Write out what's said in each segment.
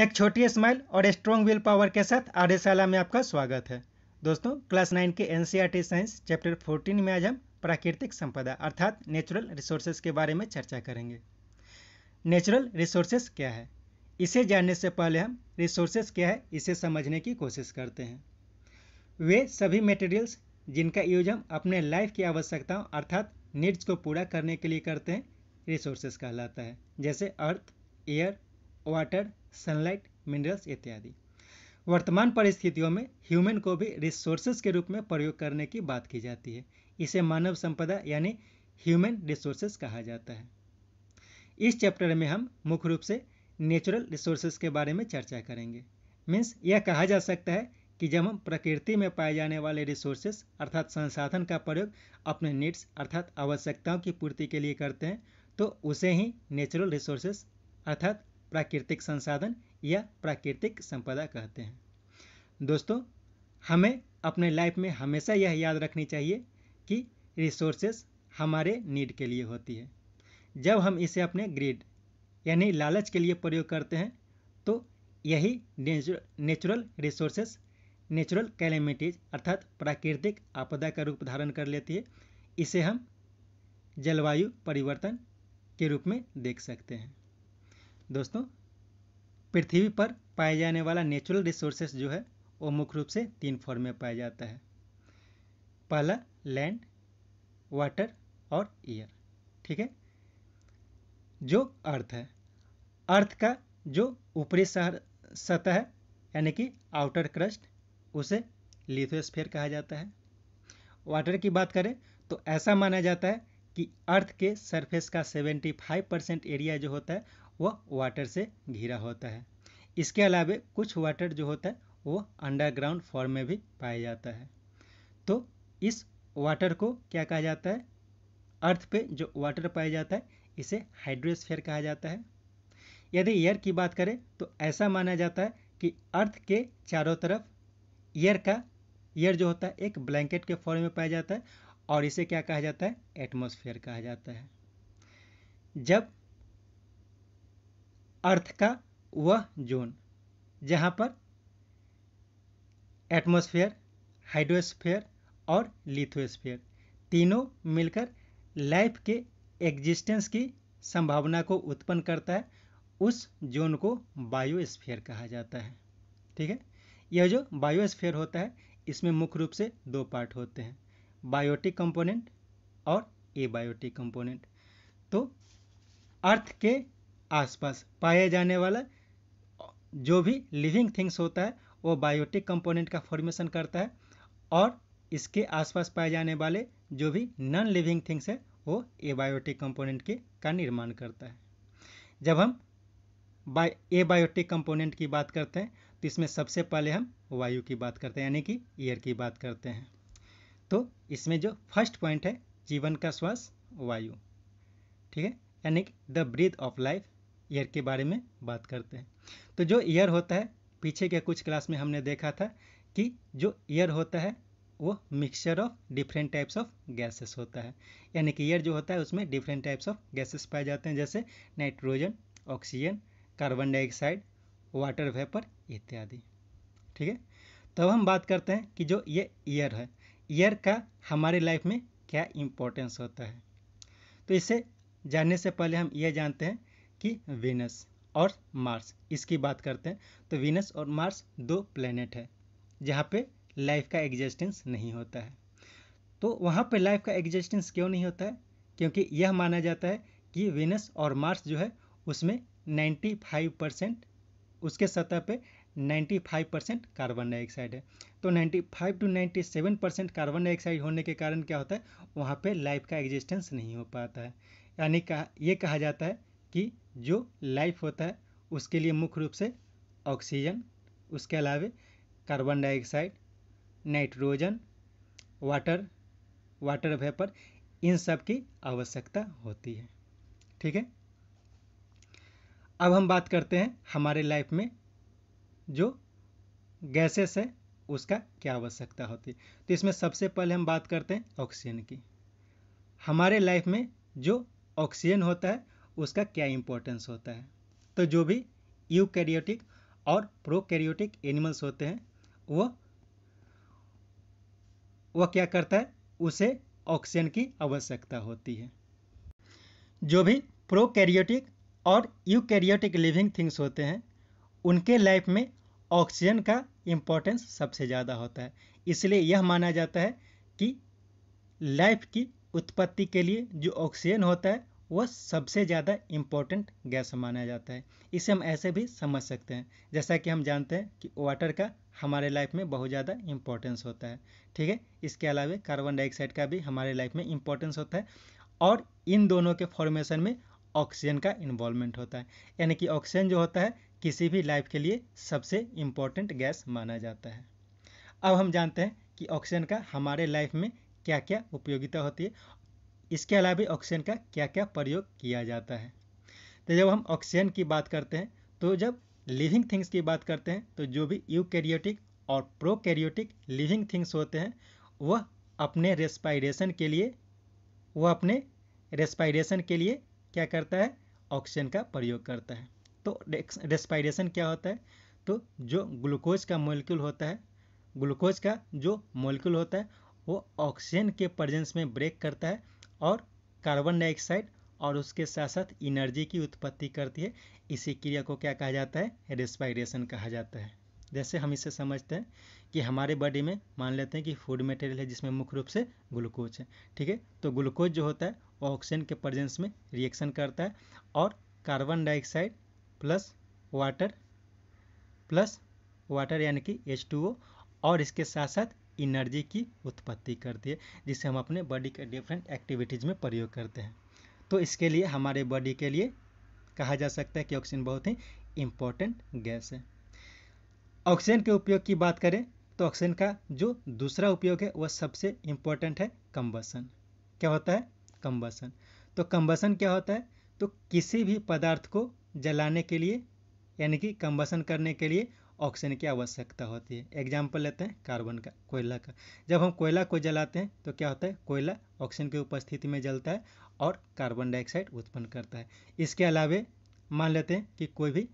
एक छोटी स्माइल और स्ट्रॉन्ग विल पावर के साथ आर्यशाला में आपका स्वागत है दोस्तों क्लास नाइन के एन साइंस चैप्टर फोर्टीन में आज हम प्राकृतिक संपदा अर्थात नेचुरल रिसोर्सेज के बारे में चर्चा करेंगे नेचुरल रिसोर्सेज क्या है इसे जानने से पहले हम रिसोर्सेज क्या है इसे समझने की कोशिश करते हैं वे सभी मटेरियल्स जिनका यूज हम अपने लाइफ की आवश्यकताओं अर्थात नीड्स को पूरा करने के लिए करते हैं रिसोर्सेज कहलाता है जैसे earth air water sunlight minerals इत्यादि वर्तमान परिस्थितियों में ह्यूमन को भी रिसोर्सेज के रूप में प्रयोग करने की बात की जाती है इसे मानव संपदा यानी ह्यूमन रिसोर्सेज कहा जाता है इस चैप्टर में हम मुख्य रूप से नेचुरल रिसोर्सेज के बारे में चर्चा करेंगे मीन्स यह कहा जा सकता है कि जब हम प्रकृति में पाए जाने वाले रिसोर्सेज अर्थात संसाधन का प्रयोग अपने नीड्स अर्थात आवश्यकताओं की पूर्ति के लिए करते हैं तो उसे ही नेचुरल रिसोर्सेस अर्थात प्राकृतिक संसाधन या प्राकृतिक संपदा कहते हैं दोस्तों हमें अपने लाइफ में हमेशा यह याद रखनी चाहिए कि रिसोर्सेस हमारे नीड के लिए होती है जब हम इसे अपने ग्रीड यानी लालच के लिए प्रयोग करते हैं तो यही नेचुरल रिसोर्सेस नेचुरल कैलेमिटीज अर्थात प्राकृतिक आपदा का रूप धारण कर लेती है इसे हम जलवायु परिवर्तन के रूप में देख सकते हैं दोस्तों पृथ्वी पर पाया जाने वाला नेचुरल रिसोर्सेस जो है वो मुख्य रूप से तीन फॉर्म में पाया जाता है पहला लैंड वाटर और एयर ठीक है जो अर्थ है अर्थ का जो ऊपरी सतह है यानी कि आउटर क्रस्ट उसे लिथोस्फेयर कहा जाता है वाटर की बात करें तो ऐसा माना जाता है कि अर्थ के सरफेस का 75 परसेंट एरिया जो होता है वह वाटर से घिरा होता है इसके अलावा कुछ वाटर जो होता है वो अंडरग्राउंड फॉर्म में भी पाया जाता है तो इस वाटर को क्या कहा जाता है अर्थ पे जो वाटर पाया जाता है इसे हाइड्रोस्फेयर कहा जाता है यदि एयर की बात करें तो ऐसा माना जाता है कि अर्थ के चारों तरफ एयर का एयर जो होता है एक ब्लैंकेट के फॉर्म में पाया जाता है और इसे क्या कहा जाता है एटमोसफेयर कहा जाता है जब अर्थ का वह जोन जहाँ पर एटमॉस्फेयर हाइड्रोस्फेयर और लिथोस्फेयर तीनों मिलकर लाइफ के एग्जिस्टेंस की संभावना को उत्पन्न करता है उस जोन को बायोस्फीयर कहा जाता है ठीक है यह जो बायोस्फीयर होता है इसमें मुख्य रूप से दो पार्ट होते हैं बायोटिक कंपोनेंट और एबायोटिक कंपोनेंट तो अर्थ के आसपास पाया जाने वाला जो भी लिविंग थिंग्स होता है वो बायोटिक कंपोनेंट का फॉर्मेशन करता है और इसके आसपास पाए जाने वाले जो भी नॉन लिविंग थिंग्स है वो एबायोटिक कंपोनेंट के का निर्माण करता है जब हम बाय एबायोटिक कंपोनेंट की बात करते हैं तो इसमें सबसे पहले हम वायु की बात करते हैं यानी कि एयर की बात करते हैं तो इसमें जो फर्स्ट पॉइंट है जीवन का श्वास वायु ठीक है यानी कि the breath of life air के बारे में बात करते हैं तो जो ईयर होता है पीछे के कुछ क्लास में हमने देखा था कि जो ईयर होता है वो mixture of different types of gases होता है यानी कि ईयर जो होता है उसमें डिफरेंट टाइप्स ऑफ गैसेस पाए जाते हैं जैसे nitrogen oxygen carbon dioxide water vapour इत्यादि ठीक है तो तो हम बात करते हैं कि जो ये ईयर है ईयर का हमारे लाइफ में क्या इम्पोर्टेंस होता है तो इसे जानने से पहले हम ये जानते हैं कि वीनस और मार्स इसकी बात करते हैं तो वीनस और मार्स दो प्लेनेट है जहाँ पे लाइफ का एग्जिस्टेंस नहीं होता है तो वहाँ पे लाइफ का एग्जिस्टेंस क्यों नहीं होता है क्योंकि यह माना जाता है कि वीनस और मार्स जो है उसमें 95 परसेंट उसके सतह पे 95 परसेंट कार्बन डाइऑक्साइड है तो 95 टू 97 परसेंट कार्बन डाइऑक्साइड होने के कारण क्या होता है वहाँ पे लाइफ का एग्जिस्टेंस नहीं हो पाता है यानी कहा यह कहा जाता है कि जो लाइफ होता है उसके लिए मुख्य रूप से ऑक्सीजन उसके अलावे carbon dioxide nitrogen water water vapour इन सब की आवश्यकता होती है ठीक है अब हम बात करते हैं हमारे लाइफ में जो गैसेस है उसका क्या आवश्यकता होती है तो इसमें सबसे पहले हम बात करते हैं ऑक्सीजन की हमारे लाइफ में जो ऑक्सीजन होता है उसका क्या इंपॉर्टेंस होता है तो जो भी यूकैरियोटिक और प्रोकैरियोटिक एनिमल्स होते हैं वो वह क्या करता है उसे ऑक्सीजन की आवश्यकता होती है जो भी प्रोकैरियोटिक और यूकैरियोटिक लिविंग थिंग्स होते हैं उनके लाइफ में ऑक्सीजन का इम्पोर्टेंस सबसे ज़्यादा होता है इसलिए यह माना जाता है कि लाइफ की उत्पत्ति के लिए जो ऑक्सीजन होता है वह सबसे ज़्यादा इम्पोर्टेंट गैस माना जाता है इसे हम ऐसे भी समझ सकते हैं जैसा कि हम जानते हैं कि वाटर का हमारे लाइफ में बहुत ज़्यादा इम्पोर्टेंस होता है ठीक है इसके अलावा कार्बन डाइऑक्साइड का भी हमारे लाइफ में इम्पोर्टेंस होता है और इन दोनों के फॉर्मेशन में ऑक्सीजन का इन्वॉल्वमेंट होता है यानी कि ऑक्सीजन जो होता है किसी भी लाइफ के लिए सबसे इम्पोर्टेंट गैस माना जाता है अब हम जानते हैं कि ऑक्सीजन का हमारे लाइफ में क्या क्या उपयोगिता होती है इसके अलावा ऑक्सीजन का क्या क्या प्रयोग किया जाता है तो जब हम ऑक्सीजन की बात करते हैं तो जब लिविंग थिंग्स की बात करते हैं तो जो भी यूकैरियोटिक और प्रोकैरियोटिक लिविंग थिंग्स होते हैं वह अपने रेस्पायरेशन के लिए वह अपने रेस्पायरेशन के लिए क्या करता है ऑक्सीजन का प्रयोग करता है तो रेस्पायरेशन क्या होता है तो जो ग्लूकोज का मोलिक्यूल होता है ग्लूकोज का जो मोलिक्यूल होता है वो ऑक्सीजन के प्रजेंस में ब्रेक करता है और कार्बन डाइऑक्साइड और उसके साथ साथ एनर्जी की उत्पत्ति करती है इसी क्रिया को क्या कहा जाता है रेस्पायरेशन कहा जाता है जैसे हम इसे समझते हैं कि हमारे बॉडी में मान लेते हैं कि फूड मटेरियल है जिसमें मुख्य रूप से ग्लूकोज है ठीक है तो ग्लूकोज जो होता है वो ऑक्सीजन के प्रजेंस में रिएक्शन करता है और carbon dioxide plus water plus water यानी कि एच और इसके साथ साथ इनर्जी की उत्पत्ति करती है जिसे हम अपने बॉडी के डिफरेंट एक्टिविटीज़ में प्रयोग करते हैं तो इसके लिए हमारे बॉडी के लिए कहा जा सकता है कि ऑक्सीजन बहुत ही इम्पोर्टेंट गैस है ऑक्सीजन के उपयोग की बात करें तो ऑक्सीजन का जो दूसरा उपयोग है वह सबसे इम्पोर्टेंट है कम्बसन क्या होता है कम्बसन तो कम्बसन क्या होता है तो किसी भी पदार्थ को जलाने के लिए यानी कि कम्बसन करने के लिए ऑक्सीजन की आवश्यकता होती है एग्जाम्पल लेते हैं कार्बन का कोयला का जब हम कोयला को जलाते हैं तो क्या होता है कोयला ऑक्सीजन की उपस्थिति में जलता है और कार्बन डाइऑक्साइड उत्पन्न करता है इसके अलावे मान लेते हैं कि कोई भी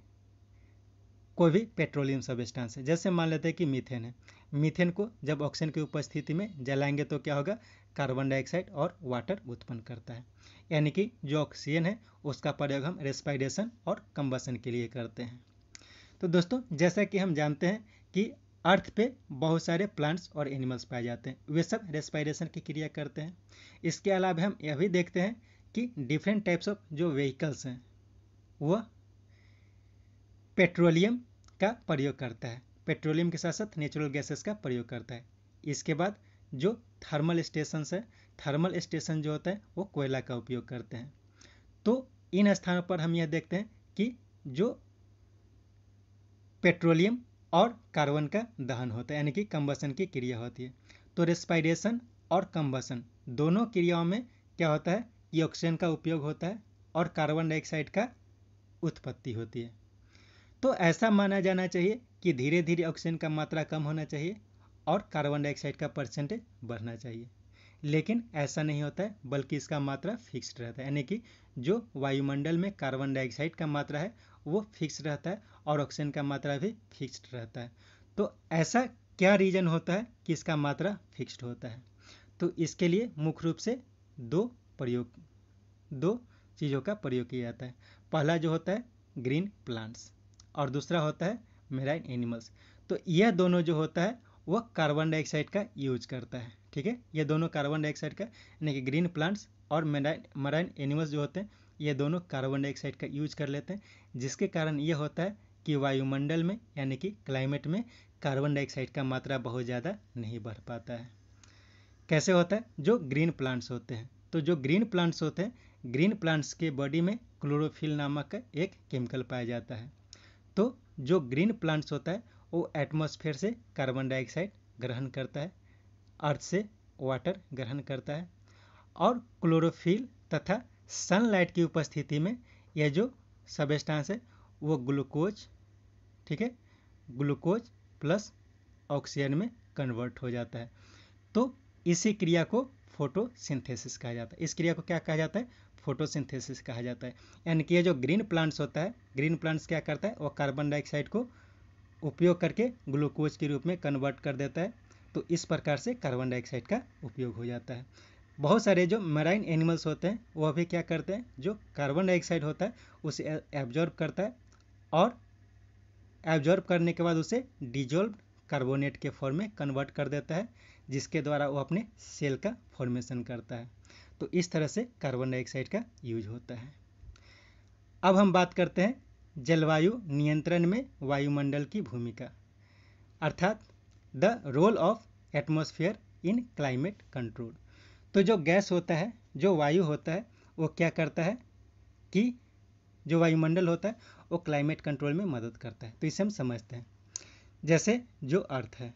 कोई भी पेट्रोलियम सबस्टांस है जैसे मान लेते हैं कि मीथेन है मीथेन को जब ऑक्सीजन की उपस्थिति में जलाएंगे तो क्या होगा कार्बन डाइऑक्साइड और वाटर उत्पन्न करता है यानी कि जो ऑक्सीजन है उसका प्रयोग हम रेस्पायरेशन और कंबसन के लिए करते हैं तो दोस्तों जैसा कि हम जानते हैं कि अर्थ पे बहुत सारे प्लांट्स और एनिमल्स पाए जाते हैं वे सब रेस्पायरेशन की क्रिया करते हैं इसके अलावा हम यह भी देखते हैं कि डिफरेंट टाइप्स ऑफ जो व्हीकल्स हैं वह पेट्रोलियम का प्रयोग करता है पेट्रोलियम के साथ साथ नेचुरल गैसेस का प्रयोग करता है इसके बाद जो थर्मल स्टेशन है थर्मल स्टेशन जो होता है वो कोयला का उपयोग करते हैं तो इन स्थानों पर हम यह देखते हैं कि जो पेट्रोलियम और कार्बन का दहन होता है यानी कि कम्बसन की क्रिया होती है तो रेस्पायरेशन और कम्बसन दोनों क्रियाओं में क्या होता है कि ऑक्सीजन का उपयोग होता है और कार्बन डाइऑक्साइड का उत्पत्ति होती है तो ऐसा माना जाना चाहिए कि धीरे धीरे ऑक्सीजन का मात्रा कम होना चाहिए और कार्बन डाइऑक्साइड का परसेंटेज बढ़ना चाहिए लेकिन ऐसा नहीं होता है बल्कि इसका मात्रा फिक्स्ड रहता है यानी कि जो वायुमंडल में कार्बन डाइऑक्साइड का मात्रा है वो फिक्स रहता है और ऑक्सीजन का मात्रा भी फिक्स्ड रहता है तो ऐसा क्या रीजन होता है कि इसका मात्रा फिक्स्ड होता है तो इसके लिए मुख्य रूप से दो प्रयोग दो चीज़ों का प्रयोग किया जाता है पहला जो होता है ग्रीन प्लांट्स और दूसरा होता है मेराइन एनिमल्स तो यह दोनों जो होता है वह कार्बन डाइऑक्साइड का यूज करता है ठीक है ये दोनों कार्बन डाइऑक्साइड का यानी कि ग्रीन प्लांट्स और मेराइन मराइन एनिमल्स जो होते हैं ये दोनों कार्बन डाइऑक्साइड का यूज कर लेते हैं जिसके कारण ये होता है कि वायुमंडल में यानी कि क्लाइमेट में कार्बन डाइऑक्साइड का मात्रा बहुत ज़्यादा नहीं बढ़ पाता है कैसे होता है जो ग्रीन प्लांट्स होते हैं तो जो ग्रीन प्लांट्स होते हैं ग्रीन प्लांट्स के बॉडी में क्लोरोफिल नामक का एक केमिकल पाया जाता है तो जो ग्रीन प्लांट्स होता है वो एटमोसफेयर से कार्बन डाइऑक्साइड ग्रहण करता है अर्थ से वाटर ग्रहण करता है और क्लोरोफिल तथा सनलाइट की उपस्थिति में यह जो सबेस्टांस है वो ग्लूकोज ठीक है ग्लूकोज प्लस ऑक्सीजन में कन्वर्ट हो जाता है तो इसी क्रिया को फोटोसिंथेसिस कहा जाता है इस क्रिया को क्या कहा जाता है फोटोसिंथेसिस कहा जाता है यानी कि ये जो ग्रीन प्लांट्स होता है ग्रीन प्लांट्स क्या करता है वो कार्बन डाइऑक्साइड को उपयोग करके ग्लूकोज के रूप में कन्वर्ट कर देता है तो इस प्रकार से कार्बन डाइऑक्साइड का उपयोग हो जाता है बहुत सारे जो मराइन एनिमल्स होते हैं वह भी क्या करते हैं जो कार्बन डाइऑक्साइड होता है उसे एब्जॉर्ब करता है और एब्जॉर्ब करने के बाद उसे डिजोल्व कार्बोनेट के फॉर्म में कन्वर्ट कर देता है जिसके द्वारा वो अपने सेल का फॉर्मेशन करता है तो इस तरह से कार्बन डाइऑक्साइड का यूज होता है अब हम बात करते हैं जलवायु नियंत्रण में वायुमंडल की भूमिका अर्थात the role of atmosphere in climate control तो जो गैस होता है जो वायु होता है वो क्या करता है कि जो वायुमंडल होता है वो क्लाइमेट कंट्रोल में मदद करता है तो इसे हम समझते हैं जैसे जो अर्थ है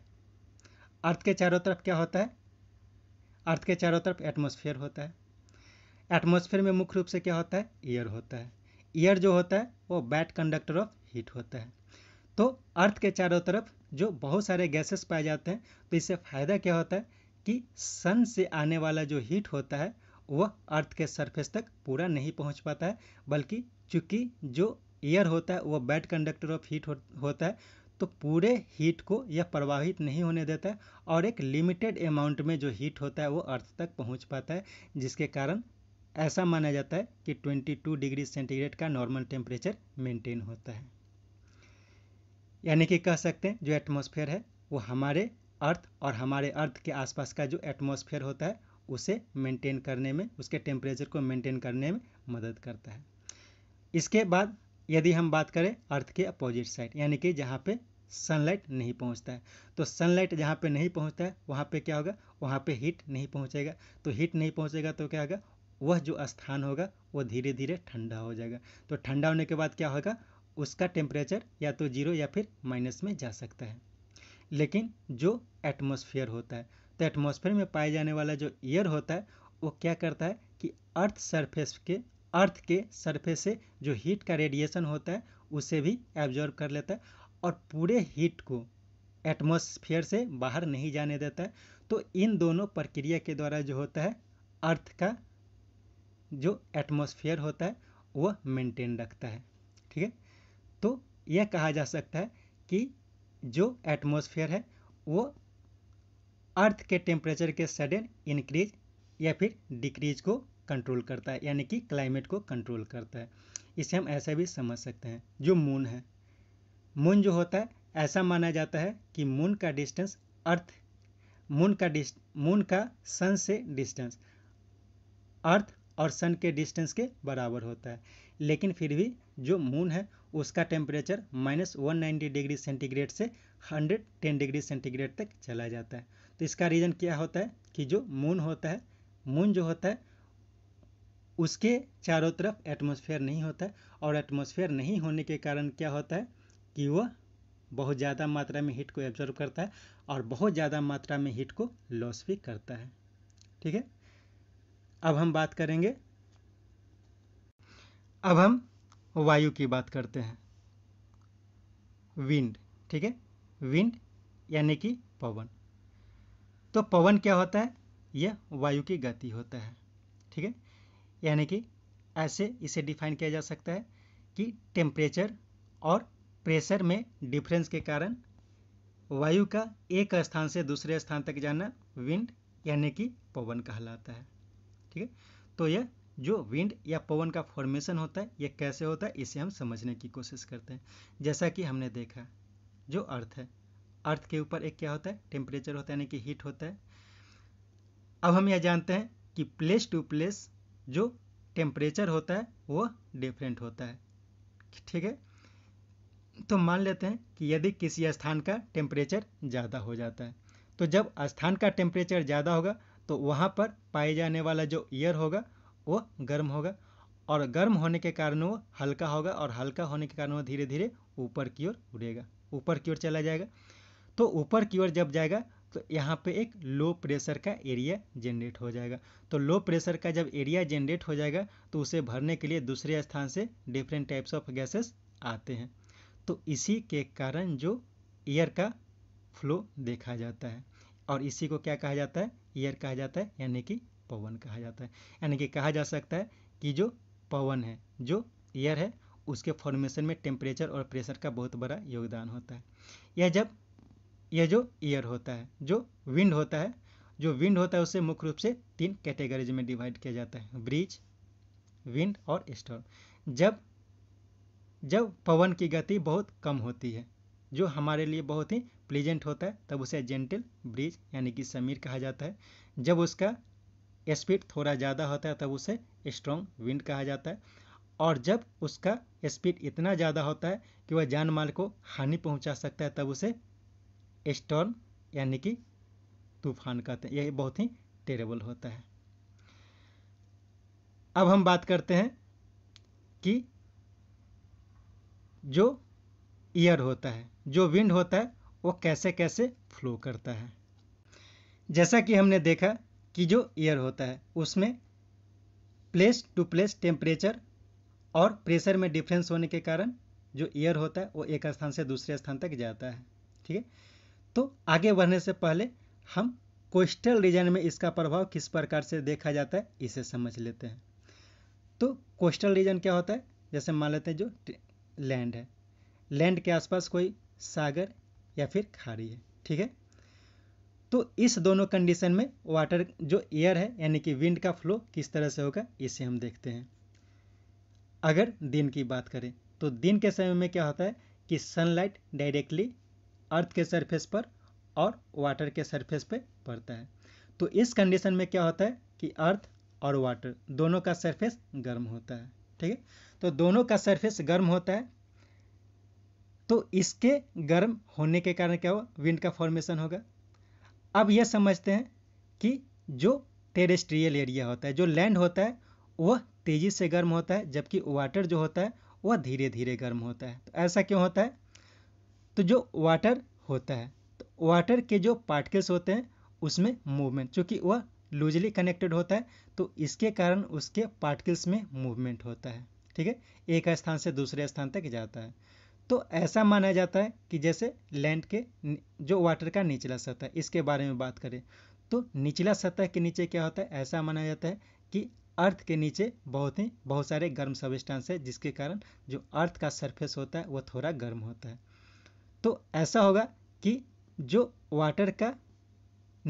अर्थ के चारों तरफ क्या होता है अर्थ के चारों तरफ एटमोसफियर होता है एटमोसफियर में मुख्य रूप से क्या होता है ईयर होता है ईयर जो होता है वो बैड कंडक्टर ऑफ हीट होता है तो अर्थ के चारों तरफ जो बहुत सारे गैसेस पाए जाते हैं तो इससे फ़ायदा क्या होता है कि सन से आने वाला जो हीट होता है वह अर्थ के सरफेस तक पूरा नहीं पहुंच पाता है बल्कि चूंकि जो एयर होता है वह बैड कंडक्टर ऑफ हीट होता है तो पूरे हीट को यह प्रवाहित नहीं होने देता है और एक लिमिटेड अमाउंट में जो हीट होता है वो अर्थ तक पहुंच पाता है जिसके कारण ऐसा माना जाता है कि 22 डिग्री सेंटीग्रेड का नॉर्मल टेम्परेचर मेंटेन होता है यानी कि कह सकते हैं जो एटमॉस्फेयर है वो हमारे अर्थ और हमारे अर्थ के आसपास का जो एटमोसफेयर होता है उसे मेंटेन करने में उसके टेम्परेचर को मेंटेन करने में मदद करता है इसके बाद यदि हम बात करें अर्थ के अपोजिट साइड यानी कि जहाँ पे सनलाइट नहीं पहुँचता है तो सनलाइट जहाँ पे नहीं पहुँचता है वहाँ पे क्या होगा वहाँ पे हीट नहीं पहुँचेगा तो हीट नहीं पहुँचेगा तो क्या होगा वह जो स्थान होगा वह धीरे धीरे ठंडा हो जाएगा तो ठंडा होने के बाद क्या होगा उसका टेम्परेचर या तो जीरो या फिर माइनस में जा सकता है लेकिन जो एटमोसफियर होता है तो एटमोसफेयर में पाए जाने वाला जो एयर होता है वो क्या करता है कि अर्थ सरफेस के अर्थ के सरफेस से जो हीट का रेडिएशन होता है उसे भी एब्जॉर्व कर लेता है और पूरे हीट को एटमोसफियर से बाहर नहीं जाने देता है तो इन दोनों प्रक्रिया के द्वारा जो होता है अर्थ का जो एटमोसफियर होता है वह मेंटेन रखता है ठीक है तो यह कहा जा सकता है कि जो एटमोसफियर है वो अर्थ के टेम्परेचर के सडन इंक्रीज या फिर डिक्रीज को कंट्रोल करता है यानी कि क्लाइमेट को कंट्रोल करता है इसे हम ऐसा भी समझ सकते हैं जो मून है मून जो होता है ऐसा माना जाता है कि मून का डिस्टेंस अर्थ मून का डिस्ट मून का सन से डिस्टेंस अर्थ और सन के डिस्टेंस के बराबर होता है लेकिन फिर भी जो मून है उसका temperature minus one ninety degree centigrade से हंड्रेड टेन डिग्री सेंटीग्रेड तक चला जाता है तो इसका रीज़न क्या होता है कि जो मून होता है मून जो होता है उसके चारों तरफ एटमोसफेयर नहीं होता है और एटमोसफेयर नहीं होने के कारण क्या होता है कि वह बहुत ज़्यादा मात्रा में हीट को एब्जॉर्व करता है और बहुत ज़्यादा मात्रा में हीट को लॉस भी करता है ठीक है अब हम बात करेंगे अब हम वायु की बात करते हैं विंड ठीक है विंड यानी कि पवन तो पवन क्या होता है यह वायु की गति होता है ठीक है यानी कि ऐसे इसे डिफाइन किया जा सकता है कि टेम्परेचर और प्रेशर में डिफरेंस के कारण वायु का एक स्थान से दूसरे स्थान तक जाना विंड यानी कि पवन कहलाता है ठीक है तो यह जो विंड या पवन का फॉर्मेशन होता है यह कैसे होता है इसे हम समझने की कोशिश करते हैं जैसा कि हमने देखा जो अर्थ है अर्थ के ऊपर एक क्या होता है टेम्परेचर होता है यानी कि हीट होता है अब हम यह जानते हैं कि प्लेस टू प्लेस जो टेम्परेचर होता है वो डिफरेंट होता है ठीक है तो मान लेते हैं कि यदि किसी स्थान का टेम्परेचर ज़्यादा हो जाता है तो जब स्थान का टेम्परेचर ज़्यादा होगा तो वहाँ पर पाए जाने वाला जो एयर होगा वो गर्म होगा और गर्म होने के कारण वो हल्का होगा और हल्का होने के कारण वो धीरे धीरे ऊपर की ओर उड़ेगा ऊपर की ओर चला जाएगा तो ऊपर की ओर जब जाएगा तो यहाँ पे एक लो प्रेशर का एरिया जनरेट हो जाएगा तो लो प्रेशर का जब एरिया जनरेट हो जाएगा तो उसे भरने के लिए दूसरे स्थान से डिफरेंट टाइप्स ऑफ गैसेस आते हैं तो इसी के कारण जो एयर का फ्लो देखा जाता है और इसी को क्या कहा जाता है एयर कहा जाता है यानी कि पवन कहा जाता है यानी कि कहा जा सकता है कि जो पवन है जो एयर है उसके फॉर्मेशन में टेम्परेचर और प्रेशर का बहुत बड़ा योगदान होता है यह जब यह जो ईयर होता है जो विंड होता है जो विंड होता है उसे मुख्य रूप से तीन कैटेगरीज में डिवाइड किया जाता है ब्रीज विंड और स्टॉर्म जब जब पवन की गति बहुत कम होती है जो हमारे लिए बहुत ही प्लीजेंट होता है तब उसे जेंटल ब्रीज यानी कि समीर कहा जाता है जब उसका स्पीड थोड़ा ज़्यादा होता है तब उसे स्ट्रॉन्ग विंड कहा जाता है और जब उसका स्पीड इतना ज़्यादा होता है कि वह जानमाल को हानि पहुंचा सकता है तब उसे स्टॉर्म यानी कि तूफान कहते हैं यह बहुत ही टेरेबल होता है अब हम बात करते हैं कि जो ईयर होता है जो विंड होता है वो कैसे कैसे फ्लो करता है जैसा कि हमने देखा कि जो ईयर होता है उसमें प्लेस टू प्लेस टेम्परेचर और प्रेशर में डिफरेंस होने के कारण जो ईयर होता है वो एक स्थान से दूसरे स्थान तक जाता है ठीक है तो आगे बढ़ने से पहले हम कोस्टल रीजन में इसका प्रभाव किस प्रकार से देखा जाता है इसे समझ लेते हैं तो कोस्टल रीजन क्या होता है जैसे मान लेते हैं जो लैंड है लैंड के आसपास कोई सागर या फिर खाड़ी है ठीक है तो इस दोनों कंडीशन में वाटर जो एयर है यानी कि विंड का फ्लो किस तरह से होगा इसे हम देखते हैं अगर दिन की बात करें तो दिन के समय में क्या होता है कि सनलाइट डायरेक्टली अर्थ के सरफेस पर और वाटर के सरफेस पे पड़ता है तो इस कंडीशन में क्या होता है कि अर्थ और वाटर दोनों का सरफेस गर्म होता है ठीक है तो दोनों का सरफेस गर्म होता है तो इसके गर्म होने के कारण क्या हो विंड का फॉर्मेशन होगा अब यह समझते हैं कि जो टेरेस्ट्रियल एरिया होता है जो लैंड होता है वह तेज़ी से गर्म होता है जबकि वाटर जो होता है वह धीरे धीरे गर्म होता है तो ऐसा क्यों होता है तो जो वाटर होता है तो वाटर के जो पार्टिकल्स होते हैं उसमें मूवमेंट चूँकि वह लूजली कनेक्टेड होता है तो इसके कारण उसके पार्टिकल्स में मूवमेंट होता है ठीक है एक स्थान से दूसरे स्थान तक जाता है तो ऐसा माना जाता है कि जैसे लैंड के जो वाटर का निचला सतह इसके बारे में बात करें तो निचला सतह के नीचे क्या होता है ऐसा माना जाता है कि अर्थ के नीचे बहुत ही बहुत सारे गर्म सबस्टांस है जिसके कारण जो अर्थ का सरफेस होता है वह थोड़ा गर्म होता है तो ऐसा होगा कि जो वाटर का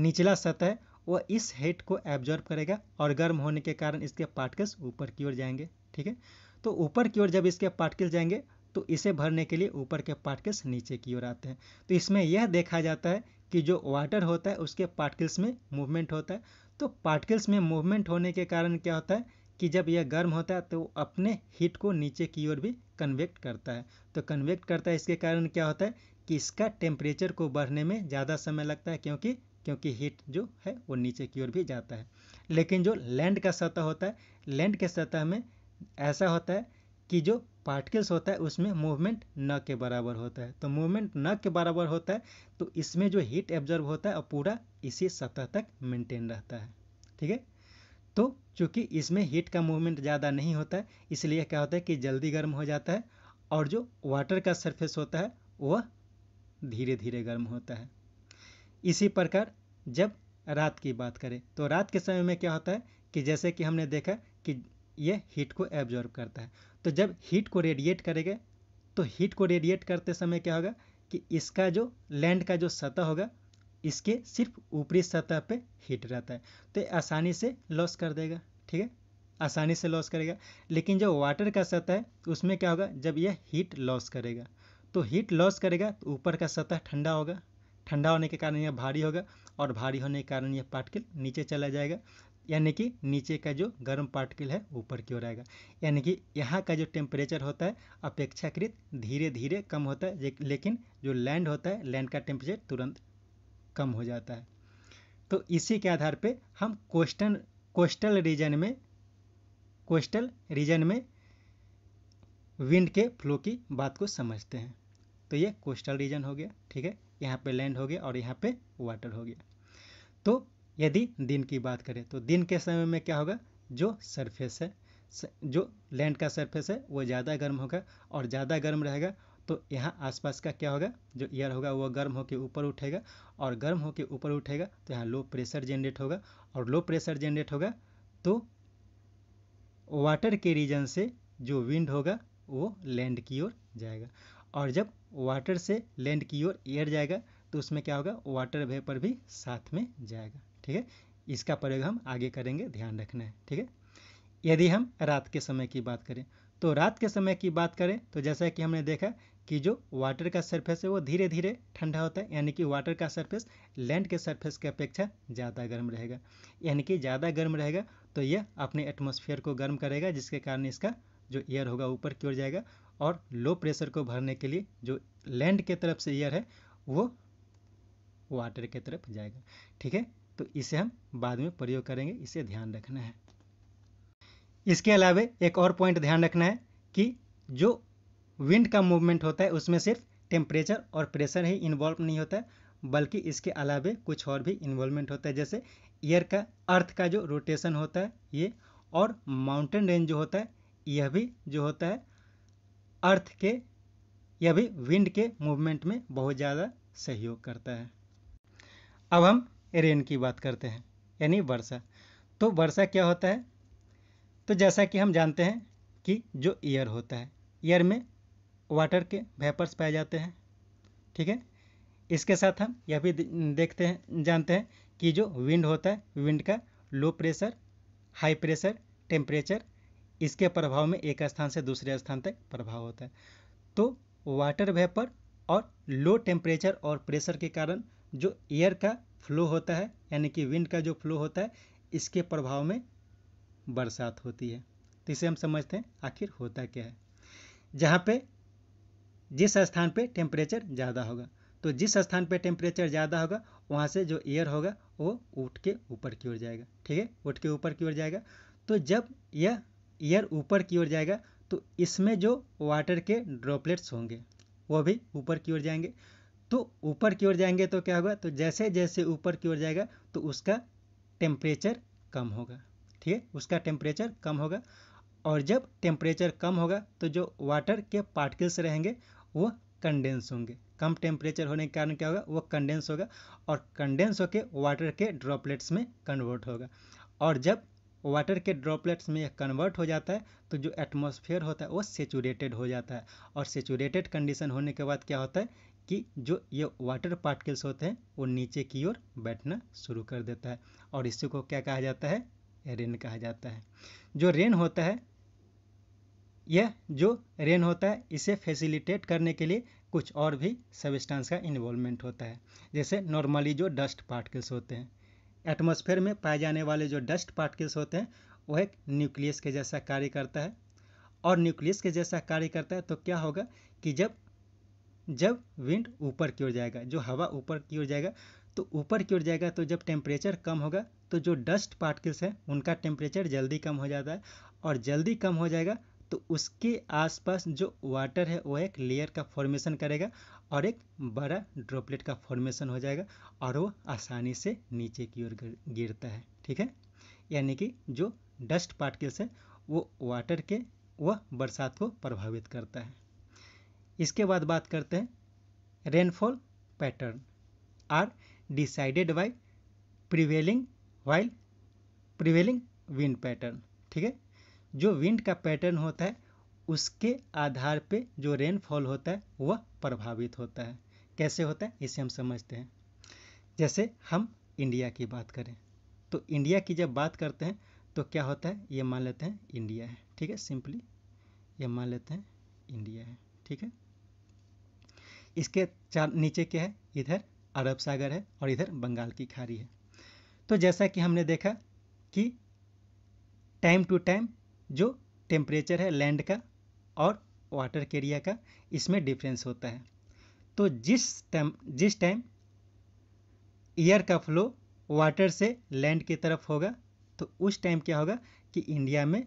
निचला सतह है वह इस हेट को एब्जॉर्ब करेगा और गर्म होने के कारण इसके पार्टिकल्स ऊपर की ओर जाएंगे ठीक है तो ऊपर की ओर जब इसके पार्टिकल जाएंगे तो इसे भरने के लिए ऊपर के पार्टिकल्स नीचे की ओर आते हैं तो इसमें यह देखा जाता है कि जो वाटर होता है उसके पार्टिकल्स में मूवमेंट होता है तो पार्टिकल्स में मूवमेंट होने के कारण क्या होता है कि जब यह गर्म होता है तो अपने हीट को नीचे की ओर भी कन्वेक्ट करता है तो कन्वेक्ट करता है इसके कारण क्या होता है कि इसका टेम्परेचर को बढ़ने में ज़्यादा समय लगता है क्योंकि क्योंकि हीट जो है वो नीचे की ओर भी जाता है लेकिन जो लैंड का सतह होता है लैंड के सतह में ऐसा होता है कि जो पार्टिकल्स होता है उसमें मूवमेंट न के बराबर होता है तो मूवमेंट न के बराबर होता है तो इसमें जो हीट एब्जर्व होता है और पूरा इसी सतह तक मेंटेन रहता है ठीक है तो चूँकि इसमें हीट का मूवमेंट ज़्यादा नहीं होता है इसलिए क्या होता है कि जल्दी गर्म हो जाता है और जो वाटर का सरफेस होता है वह धीरे धीरे गर्म होता है इसी प्रकार जब रात की बात करें तो रात के समय में क्या होता है कि जैसे कि हमने देखा कि यह हीट को एब्जॉर्ब करता है तो जब हीट को रेडिएट करेगा तो हीट को रेडिएट करते समय क्या होगा कि इसका जो लैंड का जो सतह होगा इसके सिर्फ ऊपरी सतह पे हीट रहता है तो आसानी से लॉस कर देगा ठीक है आसानी से लॉस करेगा लेकिन जो वाटर का सतह है उसमें क्या होगा जब यह हीट लॉस करेगा तो हीट लॉस करेगा तो ऊपर का सतह ठंडा होगा ठंडा होने के कारण यह भारी होगा और भारी होने के कारण यह पार्टिकल नीचे चला जाएगा यानी कि नीचे का जो गर्म पार्टिकल है ऊपर की ओर आएगा यानी कि यहाँ का जो टेम्परेचर होता है अपेक्षाकृत धीरे धीरे कम होता है लेकिन जो लैंड होता है लैंड का टेम्परेचर तुरंत कम हो जाता है तो इसी के आधार पे हम कोस्टन कोस्टल रीजन में कोस्टल रीजन में विंड के फ्लो की बात को समझते हैं तो ये कोस्टल रीजन हो गया ठीक है यहाँ पे लैंड हो गया और यहाँ पे वाटर हो गया तो यदि दिन की बात करें तो दिन के समय में क्या होगा जो सरफेस है जो लैंड का सरफेस है वो ज़्यादा गर्म होगा और ज़्यादा गर्म रहेगा तो यहाँ आसपास का क्या होगा जो एयर होगा वह गर्म होकर ऊपर उठेगा और गर्म होकर ऊपर उठेगा तो यहाँ लो प्रेशर जनरेट होगा और लो प्रेशर जनरेट होगा तो वाटर के रीजन से जो विंड होगा वो लैंड की ओर जाएगा और जब वाटर से लैंड की ओर एयर जाएगा तो उसमें क्या होगा वाटर वेपर भी साथ में जाएगा ठीक है इसका प्रयोग हम आगे करेंगे ध्यान रखना है ठीक है यदि हम रात के समय की बात करें तो रात के समय की बात करें तो जैसा कि हमने देखा कि जो वाटर का सरफेस है वो धीरे धीरे ठंडा होता है यानी कि वाटर का सरफेस लैंड के सरफेस की अपेक्षा ज़्यादा गर्म रहेगा यानी कि ज़्यादा गर्म रहेगा तो यह अपने एटमोसफियर को गर्म करेगा जिसके कारण इसका जो एयर होगा ऊपर की ओर जाएगा और लो प्रेशर को भरने के लिए जो लैंड के तरफ से एयर है वो वाटर के तरफ जाएगा ठीक है तो इसे हम बाद में प्रयोग करेंगे इसे ध्यान रखना है इसके अलावा एक और पॉइंट ध्यान रखना है कि जो विंड का मूवमेंट होता है उसमें सिर्फ टेम्परेचर और प्रेशर ही इन्वॉल्व नहीं होता है बल्कि इसके अलावा कुछ और भी इन्वॉल्वमेंट होता है जैसे ईयर का अर्थ का जो रोटेशन होता है ये और माउंटेन रेंज जो होता है यह भी जो होता है अर्थ के यह भी विंड के मूवमेंट में बहुत ज़्यादा सहयोग करता है अब हम रेन की बात करते हैं यानी वर्षा तो वर्षा क्या होता है तो जैसा कि हम जानते हैं कि जो ईयर होता है ईयर में वाटर के वेपर्स पाए जाते हैं ठीक है इसके साथ हम यह भी देखते हैं जानते हैं कि जो विंड होता है विंड का low pressure high pressure temperature इसके प्रभाव में एक स्थान से दूसरे स्थान तक प्रभाव होता है तो वाटर वेपर और लो टेम्परेचर और प्रेशर के कारण जो एयर का फ्लो होता है यानी कि विंड का जो फ्लो होता है इसके प्रभाव में बरसात होती है तो इसे हम समझते हैं आखिर होता क्या है जहाँ पे जिस स्थान पे टेम्परेचर ज़्यादा होगा तो जिस स्थान पे टेम्परेचर ज़्यादा होगा वहाँ से जो एयर होगा वो उठ के ऊपर की ओर जाएगा ठीक है उठ के ऊपर की ओर जाएगा तो जब यह एयर ऊपर की ओर जाएगा तो इसमें जो वाटर के ड्रॉपलेट्स होंगे वो भी ऊपर की ओर जाएंगे तो ऊपर की ओर जाएंगे तो क्या होगा तो जैसे जैसे ऊपर की ओर जाएगा तो उसका टेम्परेचर कम होगा ठीक है उसका टेम्परेचर कम होगा और जब टेम्परेचर कम होगा तो जो वाटर के पार्टिकल्स रहेंगे वो कंडेंस होंगे कम टेम्परेचर होने के कारण क्या होगा वो कंडेंस होगा और कंडेंस होकर वाटर के ड्रॉपलेट्स में कन्वर्ट होगा और जब वाटर के ड्रॉपलेट्स में यह कन्वर्ट हो जाता है तो जो एटमॉस्फेयर होता है वो सेचूरेटेड हो जाता है और सेचूरेटेड कंडीशन होने के बाद क्या होता है कि जो ये वाटर पार्टिकल्स होते हैं वो नीचे की ओर बैठना शुरू कर देता है और इसी को क्या कहा जाता है रेन कहा जाता है जो रेन होता है यह जो रेन होता है इसे फैसिलिटेट करने के लिए कुछ और भी सबिस्टेंस का इन्वॉल्वमेंट होता है जैसे नॉर्मली जो डस्ट पार्टिकल्स होते हैं एटमोसफेयर में पाए जाने वाले जो डस्ट पार्टिकल्स होते हैं वह एक न्यूक्लियस के जैसा कार्य करता है और न्यूक्लियस के जैसा कार्य करता है तो क्या होगा कि जब जब विंड ऊपर की ओर जाएगा जो हवा ऊपर की ओर जाएगा तो ऊपर की ओर जाएगा तो जब टेम्परेचर कम होगा तो जो डस्ट पार्टिकल्स हैं उनका टेम्परेचर जल्दी कम हो जाता है और जल्दी कम हो जाएगा तो उसके आसपास जो वाटर है वो एक लेयर का फॉर्मेशन करेगा और एक बड़ा ड्रॉपलेट का फॉर्मेशन हो जाएगा और वो आसानी से नीचे की ओर गिरता है ठीक है यानी कि जो डस्ट पार्टिकल्स है वो वाटर के वह बरसात को प्रभावित करता है इसके बाद बात करते हैं rainfall pattern are decided by prevailing while prevailing wind pattern ठीक है जो विंड का पैटर्न होता है उसके आधार पे जो रेनफॉल होता है वह प्रभावित होता है कैसे होता है इसे हम समझते हैं जैसे हम इंडिया की बात करें तो इंडिया की जब बात करते हैं तो क्या होता है ये मान लेते हैं इंडिया है ठीक है सिंपली ये मान लेते हैं इंडिया है ठीक है इसके चार नीचे क्या है इधर अरब सागर है और इधर बंगाल की खाड़ी है तो जैसा कि हमने देखा कि टाइम टू टाइम जो टेम्परेचर है लैंड का और वाटर के एरिया का इसमें डिफरेंस होता है तो जिस टाइम जिस टाइम ईयर का फ्लो वाटर से लैंड की तरफ होगा तो उस टाइम क्या होगा कि इंडिया में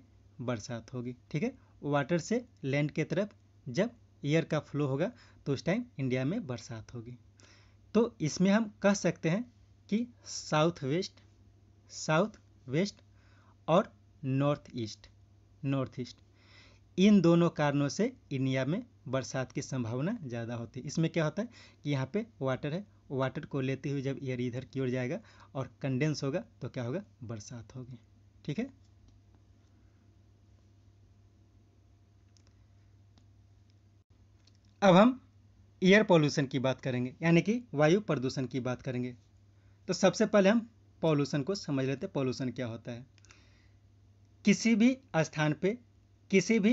बरसात होगी ठीक है वाटर से लैंड की तरफ जब ईयर का फ्लो होगा तो उस टाइम इंडिया में बरसात होगी तो इसमें हम कह सकते हैं कि साउथ वेस्ट साउथ वेस्ट और नॉर्थ ईस्ट नॉर्थ ईस्ट इन दोनों कारणों से इंडिया में बरसात की संभावना ज़्यादा होती है इसमें क्या होता है कि यहाँ पे वाटर है वाटर को लेते हुए जब एयर इधर की ओर जाएगा और कंडेंस होगा तो क्या होगा बरसात होगी ठीक है अब हम एयर पॉल्यूशन की बात करेंगे यानी कि वायु प्रदूषण की बात करेंगे तो सबसे पहले हम पॉल्यूशन को समझ लेते हैं पॉल्यूशन क्या होता है किसी भी स्थान पे किसी भी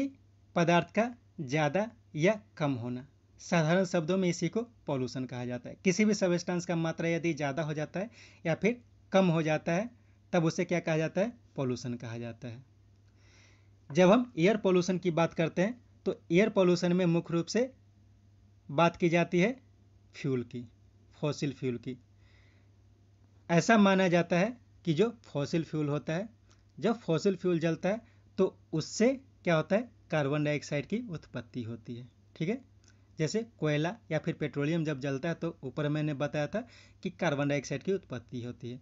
पदार्थ का ज़्यादा या कम होना साधारण शब्दों में इसी को पॉल्यूशन कहा जाता है किसी भी सबस्टांस का मात्रा यदि ज़्यादा हो जाता है या फिर कम हो जाता है तब उसे क्या कहा जाता है पॉल्यूशन कहा जाता है जब हम एयर पॉल्यूशन की बात करते हैं तो एयर पॉल्यूशन में मुख्य रूप से बात की जाती है फ्यूल की फॉसिल फ्यूल की ऐसा माना जाता है कि जो फॉसिल फ्यूल होता है जब फॉसिल फ्यूल जलता है तो उससे क्या होता है कार्बन डाइऑक्साइड की उत्पत्ति होती है ठीक है जैसे कोयला या फिर पेट्रोलियम जब जलता है तो ऊपर मैंने बताया था कि कार्बन डाइऑक्साइड की उत्पत्ति होती है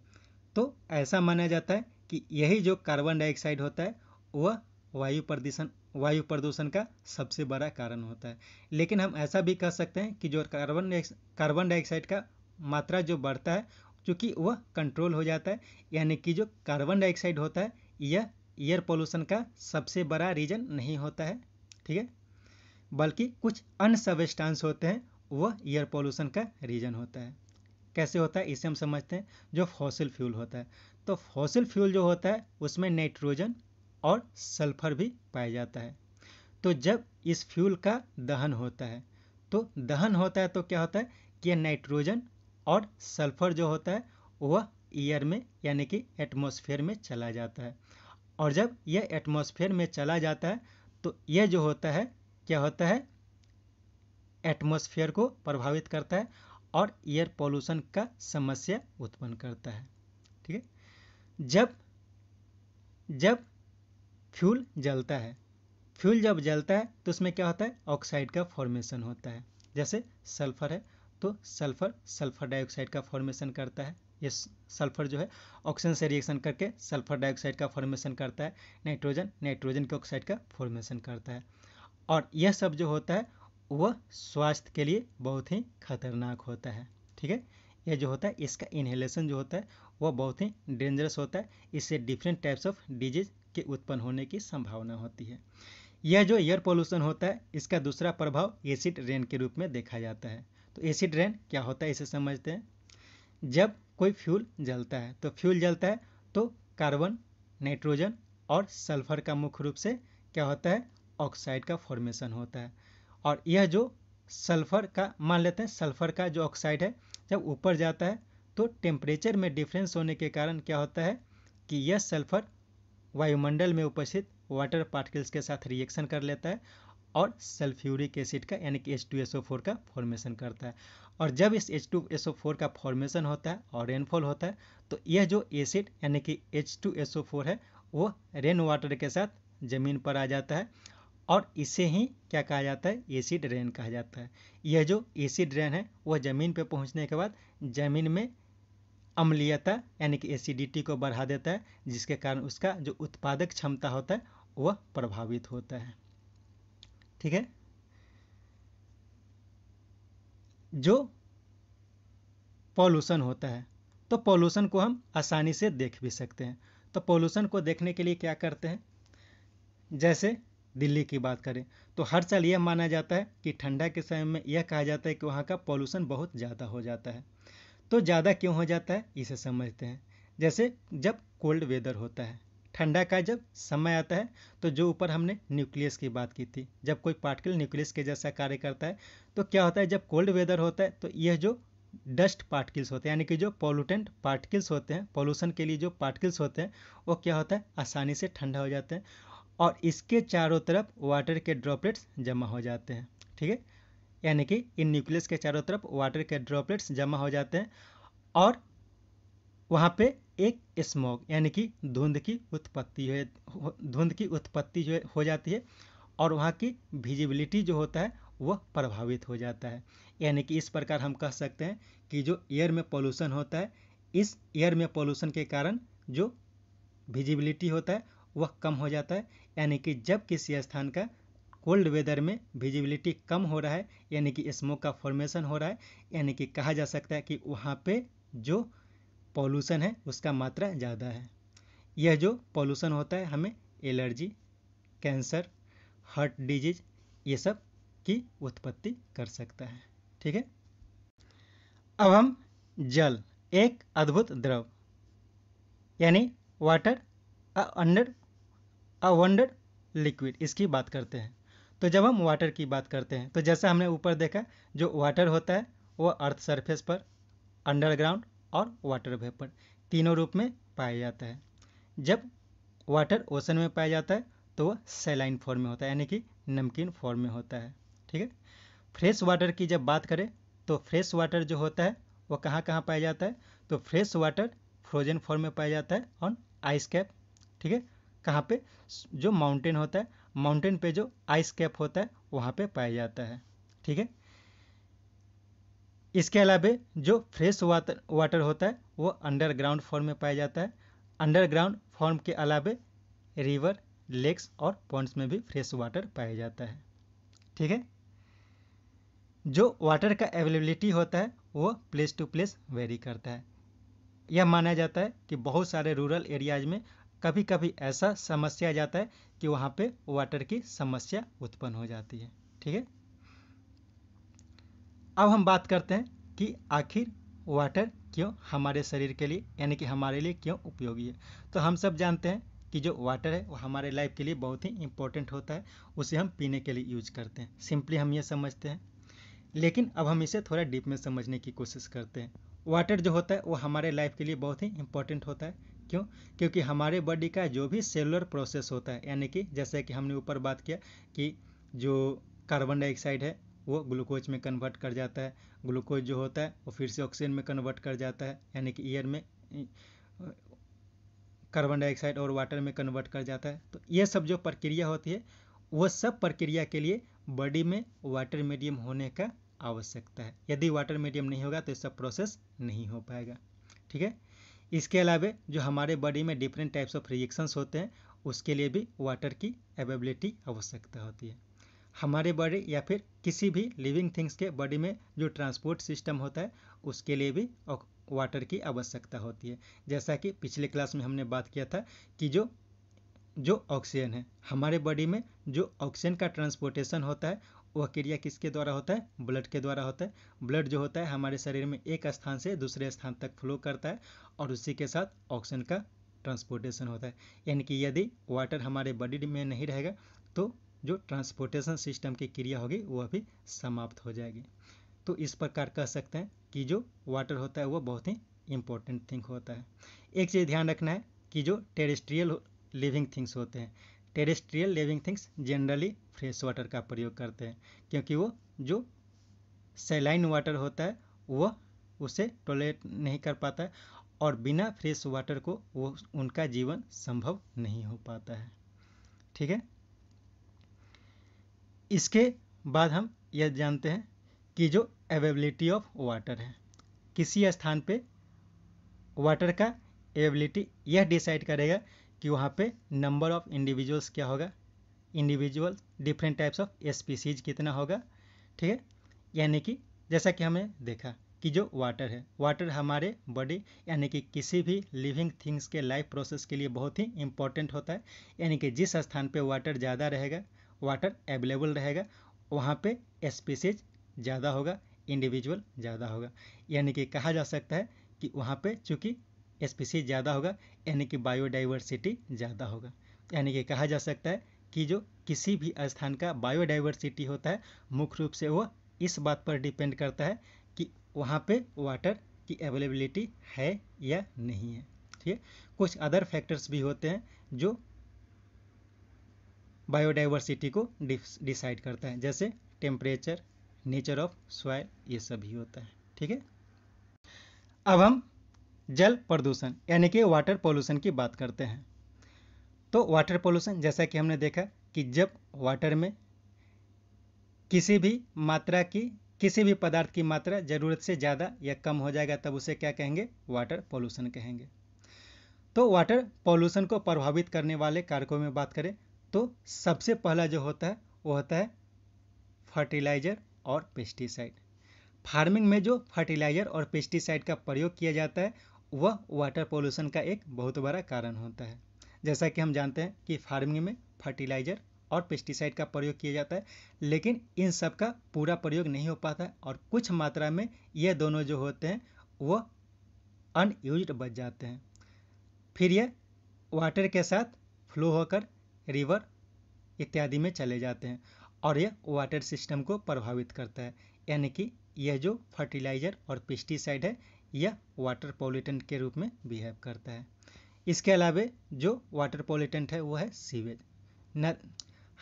तो ऐसा माना जाता है कि यही जो कार्बन डाइऑक्साइड होता है वह वायु प्रदूषण वायु प्रदूषण का सबसे बड़ा कारण होता है लेकिन हम ऐसा भी कह सकते हैं कि जो कार्बन कार्बन डाइऑक्साइड का मात्रा जो बढ़ता है क्योंकि वह कंट्रोल हो जाता है यानी कि जो कार्बन डाइऑक्साइड होता है यह एयर पोल्यूशन का सबसे बड़ा रीज़न नहीं होता है ठीक है बल्कि कुछ अन्य सबस्टांस होते हैं वह एयर पोल्यूशन का रीज़न होता है कैसे होता है इसे हम समझते हैं जो फॉसिल फ्यूल होता है तो फॉसिल फ्यूल जो होता है उसमें नाइट्रोजन और सल्फर भी पाया जाता है तो जब इस फ्यूल का दहन होता है तो दहन होता है तो क्या होता है कि नाइट्रोजन और सल्फर जो होता है वह एयर में यानी कि एटमोसफेयर में चला जाता है और जब यह एटमॉस्फेयर में चला जाता है तो यह जो होता है क्या होता है एटमॉस्फेयर को प्रभावित करता है और एयर पॉल्यूशन का समस्या उत्पन्न करता है ठीक है जब जब फ्यूल जलता है फ्यूल जब जलता है तो उसमें क्या होता है ऑक्साइड का फॉर्मेशन होता है जैसे सल्फर है तो सल्फर सल्फर डाइऑक्साइड का फॉर्मेशन करता है ये सल्फर जो है ऑक्सीजन से रिएक्शन करके सल्फर डाइऑक्साइड का फॉर्मेशन करता है नाइट्रोजन नाइट्रोजन के ऑक्साइड का फॉर्मेशन करता है और यह सब जो होता है वह स्वास्थ्य के लिए बहुत ही खतरनाक होता है ठीक है यह जो होता है इसका इन्हेलेशन जो होता है वह बहुत ही डेंजरस होता है इससे डिफरेंट टाइप्स ऑफ डिजीज के उत्पन्न होने की संभावना होती है यह जो एयर पोल्यूशन होता है इसका दूसरा प्रभाव एसिड रेन के रूप में देखा जाता है तो एसिड रेन क्या होता है इसे समझते हैं जब कोई फ्यूल जलता है तो फ्यूल जलता है तो कार्बन नाइट्रोजन और सल्फर का मुख्य रूप से क्या होता है ऑक्साइड का फॉर्मेशन होता है और यह जो सल्फर का मान लेते हैं सल्फर का जो ऑक्साइड है जब ऊपर जाता है तो टेम्परेचर में डिफरेंस होने के कारण क्या होता है कि यह सल्फर वायुमंडल में उपस्थित वाटर पार्टिकल्स के साथ रिएक्शन कर लेता है और सल्फ्यूरिक एसिड का यानी कि H two S O four का फॉर्मेशन करता है और जब इस H two S O four का फॉर्मेशन होता है और रेनफॉल होता है तो यह जो एसिड यानी कि H two S O four है वो रेन वाटर के साथ ज़मीन पर आ जाता है और इसे ही क्या कहा जाता है एसिड रेन कहा जाता है यह जो एसिड रेन है वह ज़मीन पर पहुँचने के बाद ज़मीन में अम्लीयता यानी कि एसिडिटी को बढ़ा देता है जिसके कारण उसका जो उत्पादक क्षमता होता है वह प्रभावित होता है ठीक है जो पॉल्यूशन होता है तो पॉल्यूशन को हम आसानी से देख भी सकते हैं तो पॉल्यूशन को देखने के लिए क्या करते हैं जैसे दिल्ली की बात करें तो हर साल यह माना जाता है कि ठंडा के समय में यह कहा जाता है कि वहाँ का पॉल्यूशन बहुत ज़्यादा हो जाता है तो ज़्यादा क्यों हो जाता है इसे समझते हैं जैसे जब कोल्ड वेदर होता है ठंडा का जब समय आता है तो जो ऊपर हमने न्यूक्लियस की बात की थी जब कोई पार्टिकल न्यूक्लियस के जैसा कार्य करता है तो क्या होता है जब कोल्ड वेदर होता है तो यह जो डस्ट पार्टिकल्स होते हैं यानी कि जो पॉल्यूटेंट पार्टिकल्स होते हैं पॉल्यूशन के लिए जो पार्टिकल्स होते हैं वो क्या होता है आसानी से ठंडा हो जाते हैं और इसके चारों तरफ वाटर के ड्रॉपलेट्स जमा हो जाते हैं ठीक है यानी कि इन न्यूक्लियस के चारों तरफ वाटर के ड्रॉपलेट्स जमा हो जाते हैं और वहाँ पे एक स्मोक यानी कि धुंध की उत्पत्ति है धुंध की उत्पत्ति जो हो जाती है और वहाँ की विजिबिलिटी जो होता है वह प्रभावित हो जाता है यानी कि इस प्रकार हम कह सकते हैं कि जो एयर में पोल्यूशन होता है इस एयर में पोल्यूशन के कारण जो विजिबिलिटी होता है वह कम हो जाता है यानी कि जब किसी स्थान का कोल्ड वेदर में विजिबिलिटी कम हो रहा है यानी कि स्मोक का फॉर्मेशन हो रहा है यानी कि कहा जा सकता है कि वहाँ पे जो पॉल्यूशन है उसका मात्रा ज़्यादा है यह जो पॉल्यूशन होता है हमें एलर्जी कैंसर हार्ट डिजीज ये सब की उत्पत्ति कर सकता है ठीक है अब हम जल एक अद्भुत द्रव यानी water under a wonder liquid इसकी बात करते हैं तो जब हम वाटर की बात करते हैं तो जैसा हमने ऊपर देखा जो वाटर होता है वह अर्थ सरफेस पर अंडरग्राउंड और वाटर वेपर तीनों रूप में पाया जाता है जब वाटर ओशन में पाया जाता है तो वह सेलाइन फॉर्म में होता है यानी कि नमकीन फॉर्म में होता है ठीक है फ्रेश वाटर की जब बात करें तो फ्रेश वाटर जो होता है वो कहाँ कहाँ पाया जाता है तो फ्रेश वाटर फ्रोजन फॉर्म में पाया जाता है ऑन आइस कैप ठीक है कहाँ पे जो माउंटेन होता है माउंटेन पे जो आइस कैप होता है वहाँ पे पाया जाता है ठीक है इसके अलावा जो फ्रेश वाटर वाटर होता है वो अंडरग्राउंड फॉर्म में पाया जाता है अंडरग्राउंड फॉर्म के अलावा रिवर लेक्स और पॉन्ड्स में भी फ्रेश वाटर पाया जाता है ठीक है जो वाटर का अवेलेबिलिटी होता है वो प्लेस टू प्लेस वेरी करता है यह माना जाता है कि बहुत सारे रूरल एरियाज में कभी कभी ऐसा समस्या जाता है कि वहाँ पे वाटर की समस्या उत्पन्न हो जाती है ठीक है अब हम बात करते हैं कि आखिर वाटर क्यों हमारे शरीर के लिए यानी कि हमारे लिए क्यों उपयोगी है तो हम सब जानते हैं कि जो वाटर है वो हमारे लाइफ के लिए बहुत ही इम्पोर्टेंट होता है उसे हम पीने के लिए यूज करते हैं सिंपली हम ये समझते हैं लेकिन अब हम इसे थोड़ा डीप में समझने की कोशिश करते हैं वाटर जो होता है वो हमारे लाइफ के लिए बहुत ही इम्पोर्टेंट होता है क्यों क्योंकि हमारे बॉडी का जो भी सेलुलर प्रोसेस होता है यानी कि जैसे कि हमने ऊपर बात किया कि जो कार्बन डाइऑक्साइड है वो ग्लूकोज में कन्वर्ट कर जाता है ग्लूकोज जो होता है वो फिर से ऑक्सीजन में कन्वर्ट कर जाता है यानी कि ईयर में कार्बन डाइऑक्साइड और वाटर में कन्वर्ट कर जाता है तो ये सब जो प्रक्रिया होती है वह सब प्रक्रिया के लिए बॉडी में वाटर मीडियम होने का आवश्यकता है यदि वाटर मीडियम नहीं होगा तो इसका प्रोसेस नहीं हो पाएगा ठीक है इसके अलावा जो हमारे बॉडी में डिफरेंट टाइप्स ऑफ रिएक्शंस होते हैं उसके लिए भी वाटर की अवेबिलिटी आवश्यकता होती है हमारे बॉडी या फिर किसी भी लिविंग थिंग्स के बॉडी में जो ट्रांसपोर्ट सिस्टम होता है उसके लिए भी वाटर की आवश्यकता होती है जैसा कि पिछले क्लास में हमने बात किया था कि जो जो ऑक्सीजन है हमारे बॉडी में जो ऑक्सीजन का ट्रांसपोर्टेशन होता है वह क्रिया किसके द्वारा होता है ब्लड के द्वारा होता है ब्लड जो होता है हमारे शरीर में एक स्थान से दूसरे स्थान तक फ्लो करता है और उसी के साथ ऑक्सीजन का ट्रांसपोर्टेशन होता है यानी कि यदि वाटर हमारे बॉडी में नहीं रहेगा तो जो ट्रांसपोर्टेशन सिस्टम की क्रिया होगी वह भी समाप्त हो जाएगी तो इस प्रकार कह सकते हैं कि जो वाटर होता है वह बहुत ही इम्पोर्टेंट थिंग होता है एक चीज़ ध्यान रखना है कि जो टेरेस्ट्रियल लिविंग थिंग्स होते हैं terrestrial living things generally fresh water का प्रयोग करते हैं क्योंकि वो जो सेलाइन वाटर होता है वह उसे टॉयलेट नहीं कर पाता है और बिना फ्रेश वाटर को वो उनका जीवन संभव नहीं हो पाता है ठीक है इसके बाद हम यह जानते हैं कि जो अवेबिलिटी ऑफ वाटर है किसी स्थान पे वाटर का एवेबिलिटी यह डिसाइड करेगा कि वहाँ पे नंबर ऑफ इंडिविजुअल्स क्या होगा individual different types of species कितना होगा ठीक है यानी कि जैसा कि हमने देखा कि जो वाटर है वाटर हमारे बॉडी यानी कि किसी भी लिविंग थिंग्स के लाइफ प्रोसेस के लिए बहुत ही इंपॉर्टेंट होता है यानी कि जिस स्थान पे वाटर ज़्यादा रहेगा वाटर अवेलेबल रहेगा वहाँ पे स्पेसेज ज़्यादा होगा इंडिविजुअल ज़्यादा होगा यानी कि कहा जा सकता है कि वहाँ पे चूँकि स्पीसीज ज़्यादा होगा यानी कि बायोडाइवर्सिटी ज़्यादा होगा यानी कि कहा जा सकता है कि जो किसी भी स्थान का बायोडाइवर्सिटी होता है मुख्य रूप से वह इस बात पर डिपेंड करता है कि वहाँ पर वाटर की अवेलेबिलिटी है या नहीं है ठीक है कुछ अदर फैक्टर्स भी होते हैं जो बायोडाइवर्सिटी को डिसाइड करता है जैसे टेम्परेचर नेचर ऑफ सॉयल ये सभी होता है ठीक है अब हम जल प्रदूषण यानी कि वाटर पोल्यूशन की बात करते हैं तो वाटर पोल्यूशन जैसा कि हमने देखा कि जब वाटर में किसी भी मात्रा की किसी भी पदार्थ की मात्रा ज़रूरत से ज़्यादा या कम हो जाएगा तब उसे क्या कहेंगे वाटर पोल्यूशन कहेंगे तो वाटर पोल्यूशन को प्रभावित करने वाले कारकों में बात करें तो सबसे पहला जो होता है वो होता है फर्टिलाइज़र और पेस्टिसाइड फार्मिंग में जो फर्टिलाइज़र और पेस्टिसाइड का प्रयोग किया जाता है वह वाटर पोल्यूशन का एक बहुत बड़ा कारण होता है जैसा कि हम जानते हैं कि फार्मिंग में फर्टिलाइज़र और पेस्टिसाइड का प्रयोग किया जाता है लेकिन इन सब का पूरा प्रयोग नहीं हो पाता है और कुछ मात्रा में यह दोनों जो होते हैं वह अनयूज बच जाते हैं फिर यह वाटर के साथ फ्लो होकर रिवर इत्यादि में चले जाते हैं और यह वाटर सिस्टम को प्रभावित करता है यानी कि यह जो फर्टिलाइज़र और पेस्टिसाइड है यह वाटर पॉल्यूटेंट के रूप में बिहेव करता है इसके अलावा जो वाटर पॉल्यूटेंट है वो है सीवेज न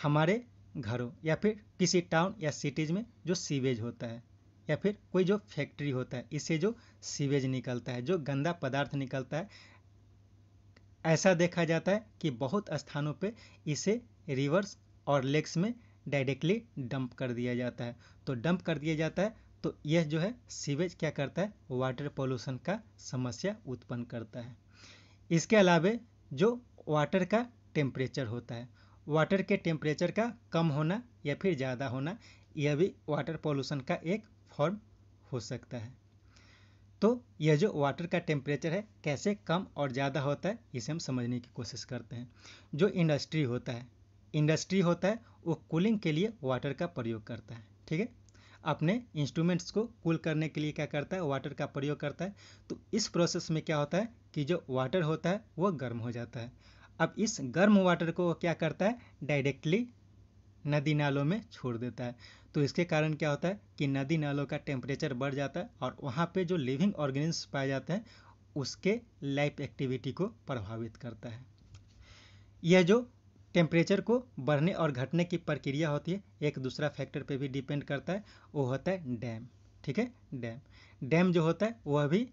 हमारे घरों या फिर किसी टाउन या सिटीज़ में जो सीवेज होता है या फिर कोई जो फैक्ट्री होता है इससे जो सीवेज निकलता है जो गंदा पदार्थ निकलता है ऐसा देखा जाता है कि बहुत स्थानों पे इसे रिवर्स और लेक्स में डायरेक्टली डंप कर दिया जाता है तो डंप कर दिया जाता है तो यह जो है सीवेज क्या करता है वाटर पोल्यूशन का समस्या उत्पन्न करता है इसके अलावे जो वाटर का टेम्परेचर होता है वाटर के टेम्परेचर का कम होना या फिर ज़्यादा होना यह भी वाटर पोल्यूशन का एक फॉर्म हो सकता है तो यह जो वाटर का टेम्परेचर है कैसे कम और ज़्यादा होता है इसे हम समझने की कोशिश करते हैं जो इंडस्ट्री होता है इंडस्ट्री होता है वो कूलिंग के लिए वाटर का प्रयोग करता है ठीक है अपने इंस्ट्रूमेंट्स को कूल करने के लिए क्या करता है वाटर का प्रयोग करता है तो इस प्रोसेस में क्या होता है कि जो वाटर होता है वह गर्म हो जाता है अब इस गर्म वाटर को क्या करता है डायरेक्टली नदी नालों में छोड़ देता है तो इसके कारण क्या होता है कि नदी नालों का टेम्परेचर बढ़ जाता है और वहाँ पे जो लिविंग ऑर्गेनिज्म पाए जाते हैं उसके लाइफ एक्टिविटी को प्रभावित करता है यह जो टेम्परेचर को बढ़ने और घटने की प्रक्रिया होती है एक दूसरा फैक्टर पे भी डिपेंड करता है वो होता है डैम ठीक है डैम डैम जो होता है वह भी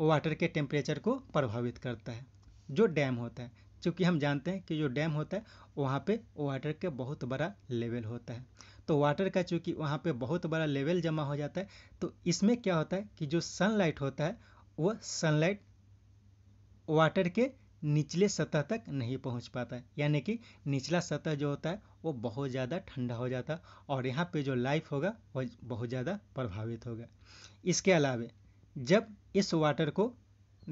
वाटर के टेम्परेचर को प्रभावित करता है जो डैम होता है क्योंकि हम जानते हैं कि जो डैम होता है वहाँ पे वाटर का बहुत बड़ा लेवल होता है तो वाटर का चूँकि वहाँ पे बहुत बड़ा लेवल जमा हो जाता है तो इसमें क्या होता है कि जो सनलाइट होता है वह सनलाइट वाटर के निचले सतह तक नहीं पहुंच पाता है यानी कि निचला सतह जो होता है वो बहुत ज़्यादा ठंडा हो जाता है और यहाँ पे जो लाइफ होगा वह बहुत ज़्यादा प्रभावित होगा इसके अलावा जब इस वाटर को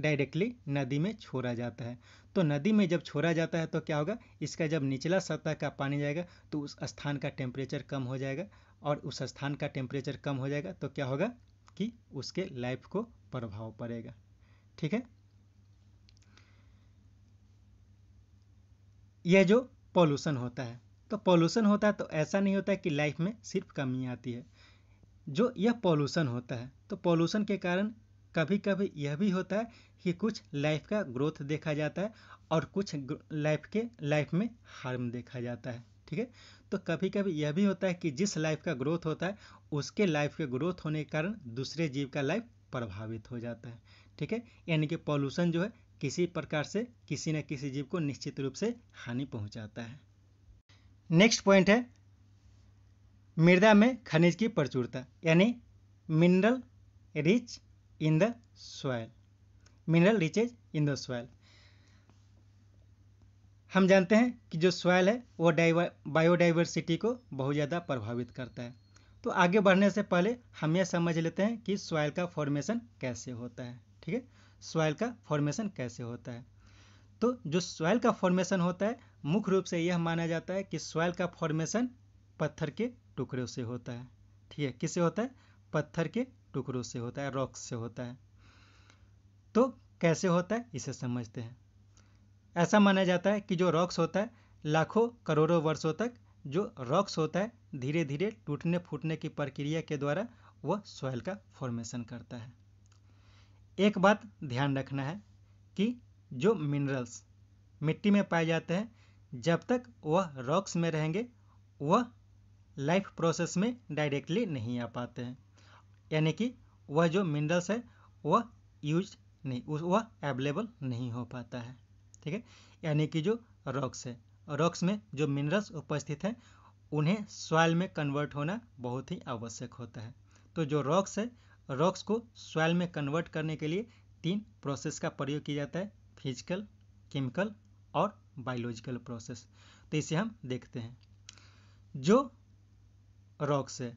डायरेक्टली नदी में छोड़ा जाता है तो नदी में जब छोड़ा जाता है तो क्या होगा इसका जब निचला सतह का पानी जाएगा तो उस स्थान का टेम्परेचर कम हो जाएगा और उस स्थान का टेम्परेचर कम हो जाएगा तो क्या होगा कि उसके लाइफ को प्रभाव पड़ेगा ठीक है यह जो पॉल्यूशन होता है तो पॉल्यूशन होता है तो ऐसा नहीं होता है कि लाइफ में सिर्फ कमी आती है जो यह पॉल्यूशन होता है तो पॉल्यूशन के कारण कभी कभी यह भी होता है कि कुछ लाइफ का ग्रोथ देखा जाता है और कुछ लाइफ के लाइफ में हार्म देखा जाता है ठीक है तो कभी कभी यह भी होता है कि जिस लाइफ का ग्रोथ होता है उसके लाइफ के ग्रोथ होने के कारण दूसरे जीव का लाइफ प्रभावित हो जाता है ठीक है यानी कि पॉल्यूशन जो है किसी प्रकार से किसी न किसी जीव को निश्चित रूप से हानि पहुंचाता है नेक्स्ट पॉइंट है मृदा में खनिज की प्रचुरता यानी mineral rich in the soil mineral riches in the soil हम जानते हैं कि जो सॉयल है वो बायोडाइवर्सिटी को बहुत ज़्यादा प्रभावित करता है तो आगे बढ़ने से पहले हम यह समझ लेते हैं कि सॉयल का फॉर्मेशन कैसे होता है ठीक है सॉयल का फॉर्मेशन कैसे होता है तो जो सॉयल का फॉर्मेशन होता है मुख्य रूप से यह माना जाता है कि सॉयल का फॉर्मेशन पत्थर के टुकड़ों से होता है ठीक है किससे होता है पत्थर के टुकड़ों से होता है रॉक्स से होता है तो कैसे होता है इसे समझते हैं ऐसा माना जाता है कि जो रॉक्स होता है लाखों करोड़ों वर्षों तक जो रॉक्स होता है धीरे धीरे टूटने फूटने की प्रक्रिया के द्वारा वह सॉइल का फॉर्मेशन करता है एक बात ध्यान रखना है कि जो मिनरल्स मिट्टी में पाए जाते हैं जब तक वह रॉक्स में रहेंगे वह लाइफ प्रोसेस में डायरेक्टली नहीं आ पाते हैं यानी कि वह जो मिनरल्स है वह यूज नहीं वह अवेलेबल नहीं हो पाता है ठीक है यानी कि जो रॉक्स है रॉक्स में जो मिनरल्स उपस्थित हैं उन्हें सॉयल में कन्वर्ट होना बहुत ही आवश्यक होता है तो जो रॉक्स है रॉक्स को सॉयल में कन्वर्ट करने के लिए तीन प्रोसेस का प्रयोग किया जाता है फिजिकल केमिकल और बायोलॉजिकल प्रोसेस तो इसे हम देखते हैं जो रॉक्स है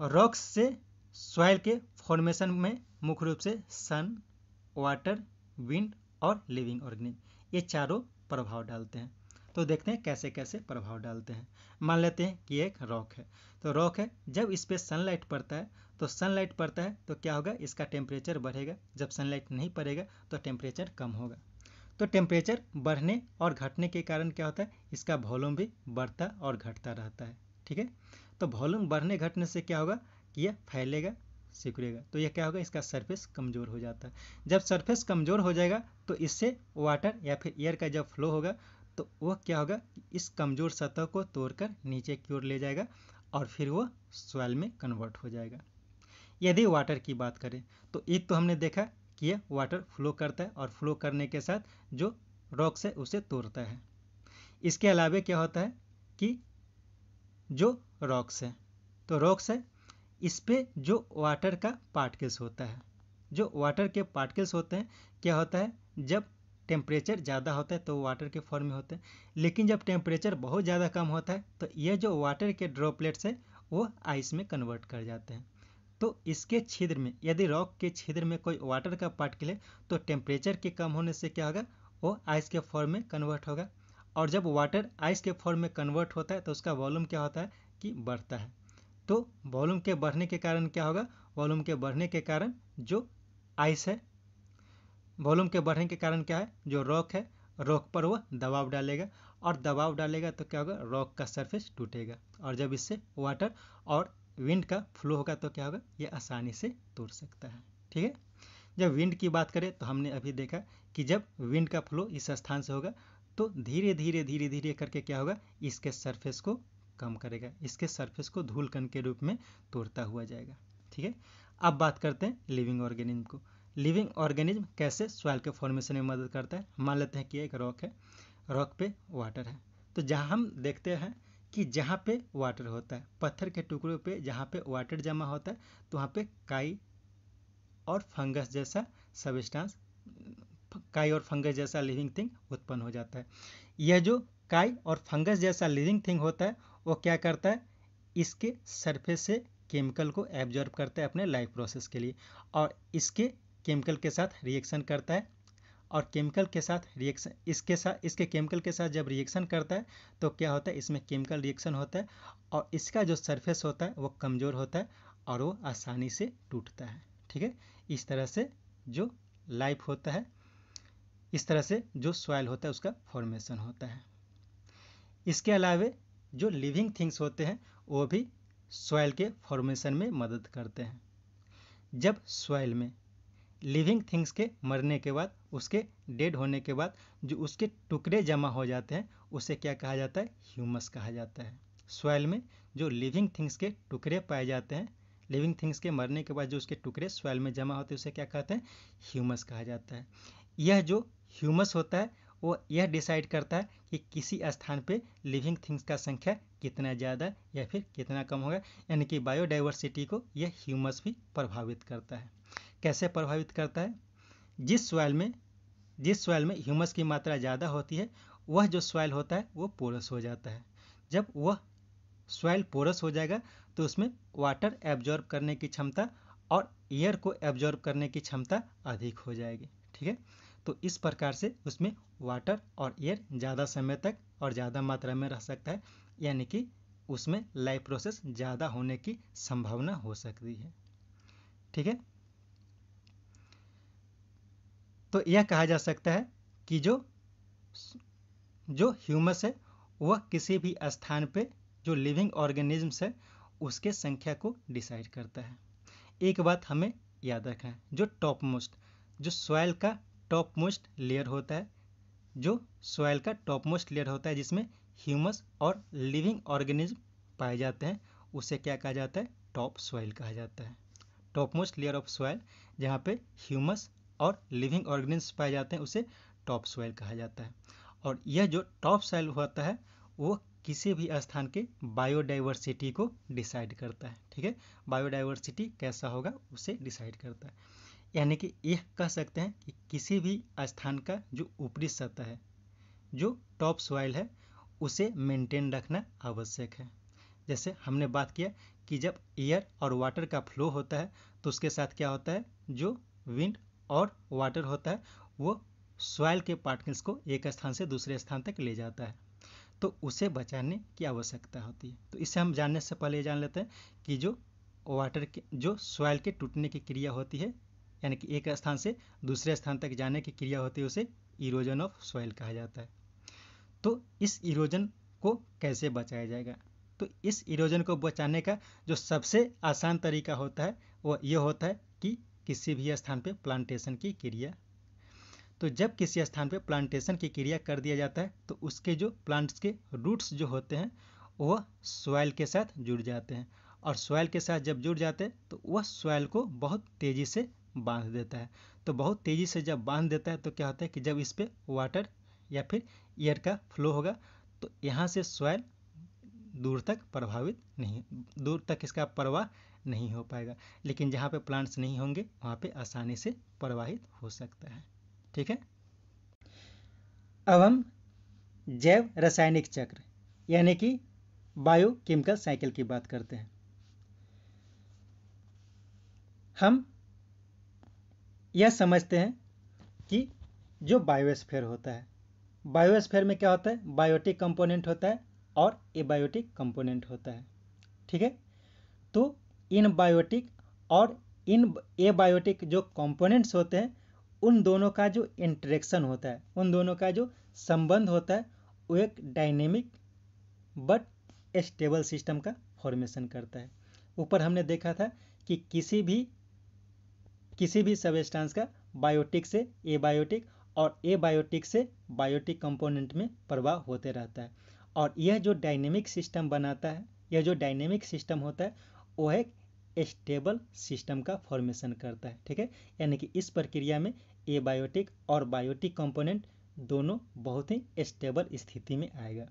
रॉक्स से सॉइल के फॉर्मेशन में मुख्य रूप से सन वाटर विंड और लिविंग ऑर्गेनिक ये चारों प्रभाव डालते हैं तो देखते हैं कैसे कैसे प्रभाव डालते हैं मान लेते हैं कि एक रॉक है तो रॉक है जब इस पर सनलाइट पड़ता है तो सनलाइट पड़ता है तो क्या होगा इसका टेम्परेचर बढ़ेगा जब सनलाइट नहीं पड़ेगा तो टेम्परेचर कम होगा तो टेम्परेचर बढ़ने और घटने के कारण क्या होता है इसका वॉल्यूम भी बढ़ता और घटता रहता है ठीक है तो वॉल्यूम बढ़ने घटने से क्या होगा यह फैलेगा सिकुड़ेगा तो यह क्या होगा इसका सरफेस कमज़ोर हो जाता है जब सरफेस कमज़ोर हो जाएगा तो इससे वाटर या फिर एयर का जब फ्लो होगा तो वह क्या होगा इस कमज़ोर सतह को तोड़कर नीचे की ओर ले जाएगा और फिर वह सॉयल में कन्वर्ट हो जाएगा यदि वाटर की बात करें तो एक तो हमने देखा कि यह वाटर फ्लो करता है और फ्लो करने के साथ जो रॉक्स है उसे तोड़ता है इसके अलावा क्या होता है कि जो रॉक्स है तो रॉक्स है इस पर जो वाटर का पार्टिकल्स होता है जो वाटर के पार्टिकल्स होते हैं क्या होता है जब टेम्परेचर ज़्यादा होता है तो वाटर के फॉर्म में होते हैं लेकिन जब टेम्परेचर बहुत ज़्यादा कम होता है तो यह जो वाटर के ड्रॉपलेट्स है वो आइस में कन्वर्ट कर जाते हैं तो इसके छिद्र में यदि रॉक के छिद्र में कोई वाटर का पार्टिकल है तो टेम्परेचर के कम होने से क्या होगा वो आइस के फॉर्म में कन्वर्ट होगा और जब वाटर आइस के फॉर्म में कन्वर्ट होता है तो उसका वॉल्यूम क्या होता है कि बढ़ता है तो वॉल्यूम के बढ़ने के कारण क्या होगा वॉल्यूम के बढ़ने के कारण जो आइस है वॉल्यूम के बढ़ने के कारण क्या है जो रॉक है रॉक पर वह दबाव डालेगा और दबाव डालेगा तो क्या होगा रॉक का सरफेस टूटेगा और जब इससे वाटर और विंड का फ्लो होगा तो क्या होगा ये आसानी से तोड़ सकता है ठीक है जब विंड की बात करें तो हमने अभी देखा कि जब विंड का फ्लो इस स्थान से होगा तो धीरे धीरे धीरे धीरे करके क्या होगा इसके सरफेस को कम करेगा इसके सरफेस को धूल कण के रूप में तोड़ता हुआ जाएगा ठीक है अब बात करते हैं लिविंग ऑर्गेनिज्म को लिविंग ऑर्गेनिज्म कैसे सॉइल के फॉर्मेशन में मदद करता है मान लेते हैं कि एक रॉक है रॉक पे वाटर है तो जहाँ हम देखते हैं कि जहाँ पे वाटर होता है पत्थर के टुकड़ों पे जहाँ पे वाटर जमा होता है तो वहाँ पे काई और फंगस जैसा सबस्टांस काई और फंगस जैसा लिविंग थिंग उत्पन्न हो जाता है यह जो काई और फंगस जैसा लिविंग थिंग होता है वो क्या करता है इसके सरफेस से केमिकल को एब्जॉर्ब करता है अपने लाइफ प्रोसेस के लिए और इसके केमिकल के साथ रिएक्शन करता है और केमिकल के साथ रिएक्शन इसके साथ इसके केमिकल के साथ जब रिएक्शन करता है तो क्या होता है इसमें केमिकल रिएक्शन होता है और इसका जो सरफेस होता है वो कमज़ोर होता है और वो आसानी से टूटता है ठीक है इस तरह से जो लाइफ होता है इस तरह से जो सॉयल होता है उसका फॉर्मेशन होता है इसके अलावा जो लिविंग थिंग्स होते हैं वो भी सॉइल के फॉर्मेशन में मदद करते हैं जब सॉइल में लिविंग थिंग्स के मरने के बाद उसके डेड होने के बाद जो उसके टुकड़े जमा हो जाते हैं उसे क्या कहा जाता है ह्यूमस कहा जाता है सॉइल में जो लिविंग थिंग्स के टुकड़े पाए जाते हैं लिविंग थिंग्स के मरने के बाद जो उसके टुकड़े सॉइल में जमा होते हैं उसे क्या कहते हैं ह्यूमस कहा जाता है यह जो ह्यूमस होता है वो यह डिसाइड करता है कि किसी स्थान पे लिविंग थिंग्स का संख्या कितना ज़्यादा या फिर कितना कम होगा यानी कि बायोडाइवर्सिटी को यह ह्यूमस भी प्रभावित करता है कैसे प्रभावित करता है जिस सॉइल में जिस सॉइल में ह्यूमस की मात्रा ज़्यादा होती है वह जो सॉइल होता है वो पोरस हो जाता है जब वह सॉइल पोरस हो जाएगा तो उसमें वाटर एब्जॉर्ब करने की क्षमता और एयर को एब्जॉर्ब करने की क्षमता अधिक हो जाएगी ठीक है तो इस प्रकार से उसमें वाटर और एयर ज़्यादा समय तक और ज़्यादा मात्रा में रह सकता है यानी कि उसमें लाइफ प्रोसेस ज़्यादा होने की संभावना हो सकती है ठीक है तो यह कहा जा सकता है कि जो जो ह्यूमस है वह किसी भी स्थान पे जो लिविंग ऑर्गेनिज्म है उसके संख्या को डिसाइड करता है एक बात हमें याद रखना है जो टॉप मोस्ट जो सॉयल का टॉप मोस्ट लेयर होता है जो सॉयल का टॉप मोस्ट लेयर होता है जिसमें ह्यूमस और लिविंग ऑर्गेनिज्म पाए जाते हैं उसे क्या कहा जाता है टॉप सॉयल कहा जाता है top most layer of soil जहाँ पे ह्यूमस और लिविंग ऑर्गेनिज्म पाए जाते हैं उसे टॉप सॉइल कहा जाता है और यह जो टॉप सॉइल होता है वो किसी भी स्थान के बायोडाइवर्सिटी को डिसाइड करता है ठीक है बायोडाइवर्सिटी कैसा होगा उसे डिसाइड करता है यानी कि यह कह सकते हैं कि किसी भी स्थान का जो ऊपरी सतह है जो टॉप सॉइल है उसे मेंटेन रखना आवश्यक है जैसे हमने बात किया कि जब एयर और वाटर का फ्लो होता है तो उसके साथ क्या होता है जो विंड और वाटर होता है वो सॉइल के पार्टिकल्स को एक स्थान से दूसरे स्थान तक ले जाता है तो उसे बचाने की आवश्यकता होती है तो इसे हम जानने से पहले जान लेते हैं कि जो वाटर के जो सॉइल के टूटने की क्रिया होती है यानी कि एक स्थान से दूसरे स्थान तक जाने की क्रिया होती है उसे इरोजन ऑफ सॉइल कहा जाता है तो इस इरोजन को कैसे बचाया जाएगा तो इस इरोजन को बचाने का जो सबसे आसान तरीका होता है वो ये होता है कि किसी भी स्थान पर प्लांटेशन की क्रिया तो जब किसी स्थान पर प्लांटेशन की क्रिया कर दिया जाता है तो उसके जो प्लांट्स के रूट्स जो होते हैं वह सॉइल के साथ जुड़ जाते हैं और सॉइल के साथ जब जुड़ जाते हैं तो वह सॉइल को बहुत तेज़ी से बांध देता है तो बहुत तेज़ी से जब बांध देता है तो क्या होता है कि जब इस पर वाटर या फिर एयर का फ्लो होगा तो यहाँ से सॉयल दूर तक प्रभावित नहीं दूर तक इसका प्रवाह नहीं हो पाएगा लेकिन जहाँ पे प्लांट्स नहीं होंगे वहाँ पे आसानी से प्रवाहित हो सकता है ठीक है अब हम जैव रासायनिक चक्र यानी कि बायोकेमिकल साइकिल की बात करते हैं हम यह समझते हैं कि जो बायोस्फेयर होता है बायोस्फेयर में क्या होता है बायोटिक कंपोनेंट होता है और एबायोटिक कंपोनेंट होता है ठीक है तो इन बायोटिक और इन एबायोटिक जो कंपोनेंट्स होते हैं उन दोनों का जो इंटरेक्शन होता है उन दोनों का जो संबंध होता है वो एक डायनेमिक बट स्टेबल सिस्टम का फॉर्मेशन करता है ऊपर हमने देखा था कि किसी भी किसी भी सबस्टांस का बायोटिक से एबायोटिक और एबायोटिक से बायोटिक कंपोनेंट में प्रवाह होते रहता है और यह जो डायनेमिक सिस्टम बनाता है यह जो डायनेमिक सिस्टम होता है वह एक स्टेबल सिस्टम का फॉर्मेशन करता है ठीक है यानी कि इस प्रक्रिया में एबायोटिक और बायोटिक कंपोनेंट दोनों बहुत ही स्टेबल स्थिति में आएगा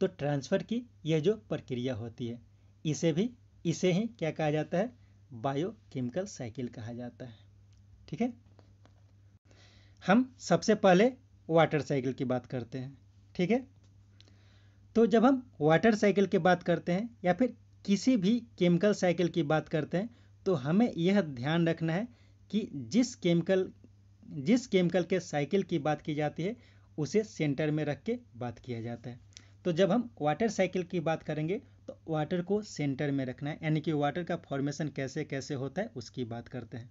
तो ट्रांसफ़र की यह जो प्रक्रिया होती है इसे भी इसे ही क्या कहा जाता है बायोकेमिकल साइकिल कहा जाता है ठीक है हम सबसे पहले वाटर साइकिल की बात करते हैं ठीक है तो जब हम वाटर साइकिल की बात करते हैं या फिर किसी भी केमिकल साइकिल की बात करते हैं तो हमें यह ध्यान रखना है कि जिस केमिकल जिस केमिकल के साइकिल की बात की जाती है उसे सेंटर में रख के बात किया जाता है तो जब हम वाटर साइकिल की बात करेंगे तो वाटर को सेंटर में रखना है यानी कि वाटर का फॉर्मेशन कैसे कैसे होता है उसकी बात करते हैं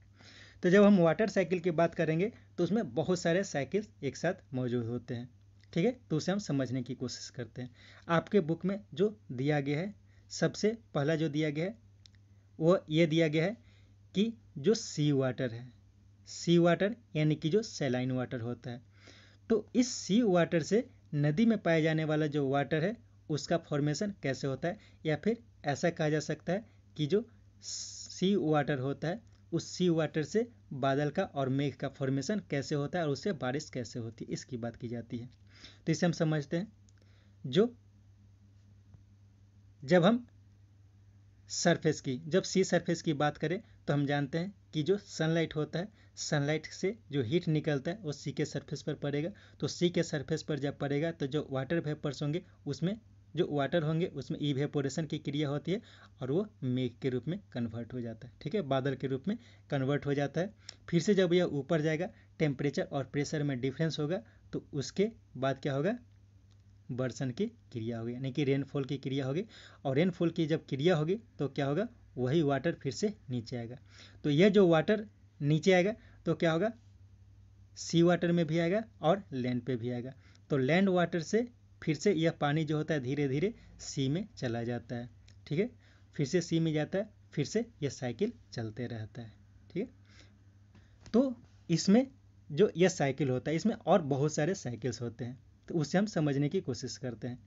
तो जब हम वाटर साइकिल की बात करेंगे तो उसमें बहुत सारे साइकिल्स एक साथ मौजूद होते हैं ठीक है तो उसे हम समझने की कोशिश करते हैं आपके बुक में जो दिया गया है सबसे पहला जो दिया गया है वो ये दिया गया है कि जो सी वाटर है सी वाटर यानी कि जो सेलाइन वाटर होता है तो इस सी वाटर से नदी में पाया जाने वाला जो वाटर है उसका फॉर्मेशन कैसे होता है या फिर ऐसा कहा जा सकता है कि जो सी वाटर होता है उस सी वाटर से बादल का और मेघ का फॉर्मेशन कैसे होता है और उससे बारिश कैसे होती है इसकी बात की जाती है तो इसे हम समझते हैं जो जब हम सरफेस की जब सी सरफेस की बात करें तो हम जानते हैं कि जो सनलाइट होता है सनलाइट से जो हीट निकलता है वो सी के सरफेस पर पड़ेगा तो सी के सरफेस पर जब पड़ेगा तो जो वाटर वेपर्स होंगे उसमें जो वाटर होंगे उसमें इवेपोरेशन की क्रिया होती है और वो मेघ के रूप में कन्वर्ट हो जाता है ठीक है बादल के रूप में कन्वर्ट हो जाता है फिर से जब यह ऊपर जाएगा टेम्परेचर और प्रेशर में डिफरेंस होगा तो उसके बाद क्या होगा बर्सन की क्रिया होगी यानी कि रेनफॉल की क्रिया होगी और रेनफॉल की जब क्रिया होगी तो क्या होगा वही वाटर फिर से नीचे आएगा तो यह जो वाटर नीचे आएगा तो क्या होगा सी वाटर में भी आएगा और लैंड पे भी आएगा तो लैंड वाटर से फिर से यह पानी जो होता है धीरे धीरे सी में चला जाता है ठीक है फिर से सी में जाता है फिर से यह साइकिल चलते रहता है ठीक है तो इसमें जो यह साइकिल होता है इसमें और बहुत सारे साइकिल्स होते हैं तो उससे हम समझने की कोशिश करते हैं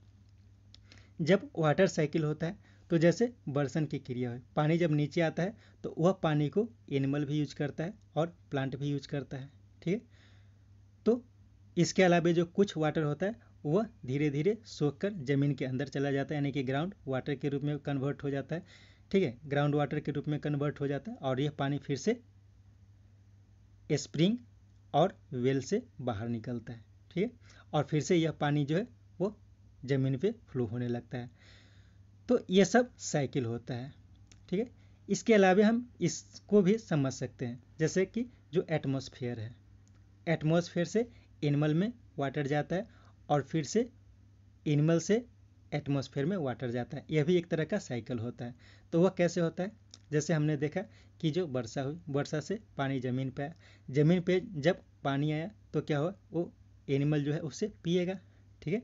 जब वाटर साइकिल होता है तो जैसे बर्सन की क्रिया हो पानी जब नीचे आता है तो वह पानी को एनिमल भी यूज करता है और प्लांट भी यूज करता है ठीक है तो इसके अलावा जो कुछ वाटर होता है वह धीरे धीरे सोख कर जमीन के अंदर चला जाता है यानी कि ग्राउंड वाटर के रूप में कन्वर्ट हो जाता है ठीक है ग्राउंड वाटर के रूप में कन्वर्ट हो जाता है और यह पानी फिर से स्प्रिंग और वेल से बाहर निकलता है ठीक है और फिर से यह पानी जो है वो ज़मीन पे फ्लो होने लगता है तो यह सब साइकिल होता है ठीक है इसके अलावा हम इसको भी समझ सकते हैं जैसे कि जो एटमोसफियर है एटमोसफेयर से एनिमल में वाटर जाता है और फिर से एनिमल से एटमॉस्फेयर में वाटर जाता है यह भी एक तरह का साइकिल होता है तो वह कैसे होता है जैसे हमने देखा कि जो वर्षा हुई वर्षा से पानी ज़मीन पर आया ज़मीन पर जब पानी आया तो क्या हुआ वो एनिमल जो है उससे पिएगा ठीक है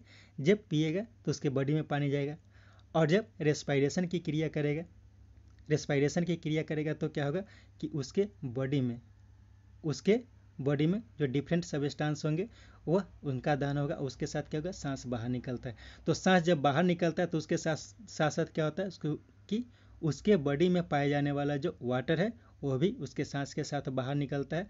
जब पिएगा तो उसके बॉडी में पानी जाएगा और जब रेस्पायरेशन की क्रिया करेगा रेस्पायरेशन की क्रिया करेगा तो क्या होगा कि उसके बॉडी में उसके बॉडी में जो डिफरेंट सबस्टांस होंगे वह उनका दान होगा उसके साथ क्या होगा सांस बाहर निकलता है तो सांस जब बाहर निकलता है तो उसके साथ साथ साथ क्या होता है उसको कि उसके बॉडी में पाया जाने वाला जो वाटर है वो भी उसके सांस के साथ बाहर निकलता है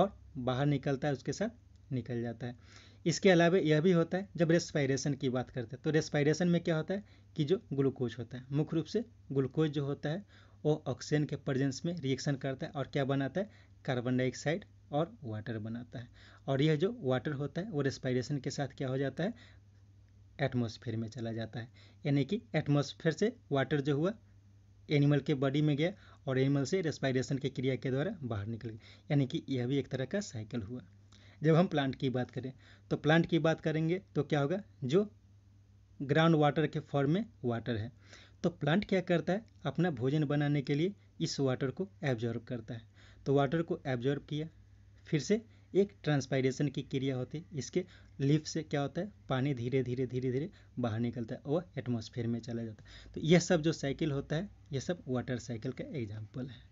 और बाहर निकलता है उसके साथ निकल जाता है इसके अलावा यह भी होता है जब रेस्पायरेशन की बात करते हैं तो रेस्पायरेशन में क्या होता है कि जो ग्लूकोज होता है मुख्य रूप से ग्लूकोज जो होता है वो ऑक्सीजन के प्रजेंस में रिएक्शन करता है और क्या बनाता है कार्बन डाइऑक्साइड और वाटर बनाता है और यह जो वाटर होता है वो रेस्पायरेशन के साथ क्या हो जाता है एटमोसफेयर में चला जाता है यानी कि एटमोसफेयर से वाटर जो हुआ एनिमल के बॉडी में गया और एनिमल से रेस्पायरेशन के क्रिया के द्वारा बाहर निकल गया यानी कि यह भी एक तरह का साइकिल हुआ जब हम प्लांट की बात करें तो प्लांट की बात करेंगे तो क्या होगा जो ग्राउंड वाटर के फॉर्म में वाटर है तो प्लांट क्या करता है अपना भोजन बनाने के लिए इस वाटर को एब्जॉर्ब करता है तो वाटर को एब्जॉर्ब किया फिर से एक ट्रांसपाइरेशन की क्रिया होती है इसके लिप से क्या होता है पानी धीरे धीरे धीरे धीरे बाहर निकलता है और एटमोसफेयर में चला जाता है तो यह सब जो साइकिल होता है यह सब वाटर साइकिल का एग्जाम्पल है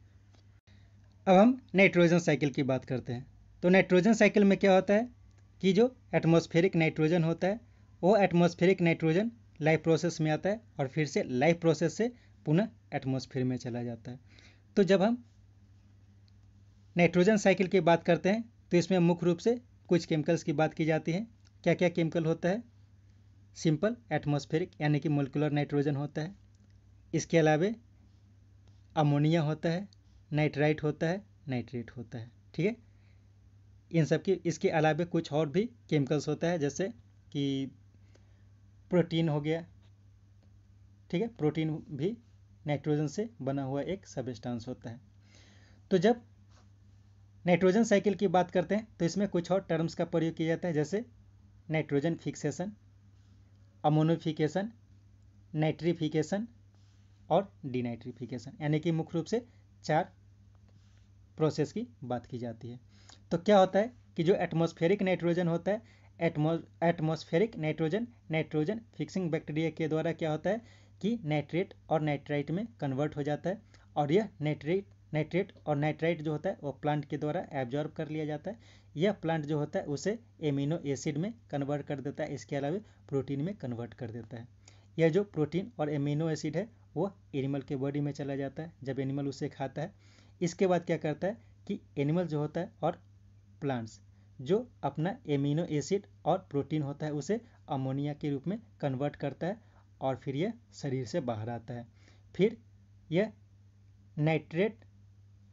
अब हम नाइट्रोजन साइकिल की बात करते हैं तो नाइट्रोजन साइकिल में क्या होता है कि जो एटमोस्फेरिक नाइट्रोजन होता है वो एटमोस्फेरिक नाइट्रोजन लाइफ प्रोसेस में आता है और फिर से लाइफ प्रोसेस से पुनः एटमोसफेयर में चला जाता है तो जब हम नाइट्रोजन साइकिल की बात करते हैं तो इसमें मुख्य रूप से कुछ केमिकल्स की बात की जाती है क्या क्या केमिकल होता है सिंपल एटमॉस्फेरिक यानी कि मोलिकुलर नाइट्रोजन होता है इसके अलावे अमोनिया होता है नाइट्राइट होता है नाइट्रेट होता है ठीक है इन सब की इसके अलावे कुछ और भी केमिकल्स होता है जैसे कि प्रोटीन हो गया ठीक है प्रोटीन भी नाइट्रोजन से बना हुआ एक सबस्टांस होता है तो जब नाइट्रोजन साइकिल की बात करते हैं तो इसमें कुछ और टर्म्स का प्रयोग किया जाता है जैसे नाइट्रोजन फिक्सेशन अमोनोफिकेशन नाइट्रीफिकेशन और डिनाइट्रीफिकेशन यानी कि मुख्य रूप से चार प्रोसेस की बात की जाती है तो क्या होता है कि जो एटमॉस्फेरिक नाइट्रोजन होता है atmospheric nitrogen nitrogen fixing bacteria के द्वारा क्या होता है कि नाइट्रेट और नाइट्राइट में कन्वर्ट हो जाता है और यह नाइट्रेट नाइट्रेट और नाइट्राइट जो होता है वो प्लांट के द्वारा एब्जॉर्ब कर लिया जाता है यह प्लांट जो होता है उसे एमिनो एसिड में कन्वर्ट कर देता है इसके अलावा प्रोटीन में कन्वर्ट कर देता है यह जो प्रोटीन और एमिनो एसिड है वो एनिमल के बॉडी में चला जाता है जब एनिमल उसे खाता है इसके बाद क्या करता है कि एनिमल जो होता है और प्लांट्स जो अपना एमिनो एसिड और प्रोटीन होता है उसे अमोनिया के रूप में कन्वर्ट करता है और फिर यह शरीर से बाहर आता है फिर यह नाइट्रेट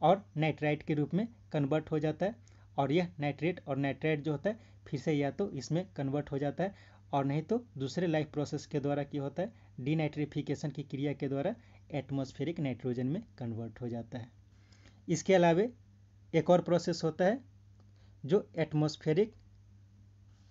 और नाइट्राइट के रूप में कन्वर्ट हो जाता है और यह नाइट्रेट और नाइट्राइट जो होता है फिर से या तो इसमें कन्वर्ट हो जाता है और नहीं तो दूसरे लाइफ प्रोसेस के द्वारा क्या होता है डीनाइट्रिफिकेशन की क्रिया के द्वारा एटमोस्फेरिक नाइट्रोजन में कन्वर्ट हो जाता है इसके अलावा एक और प्रोसेस होता है जो एटमोस्फेरिक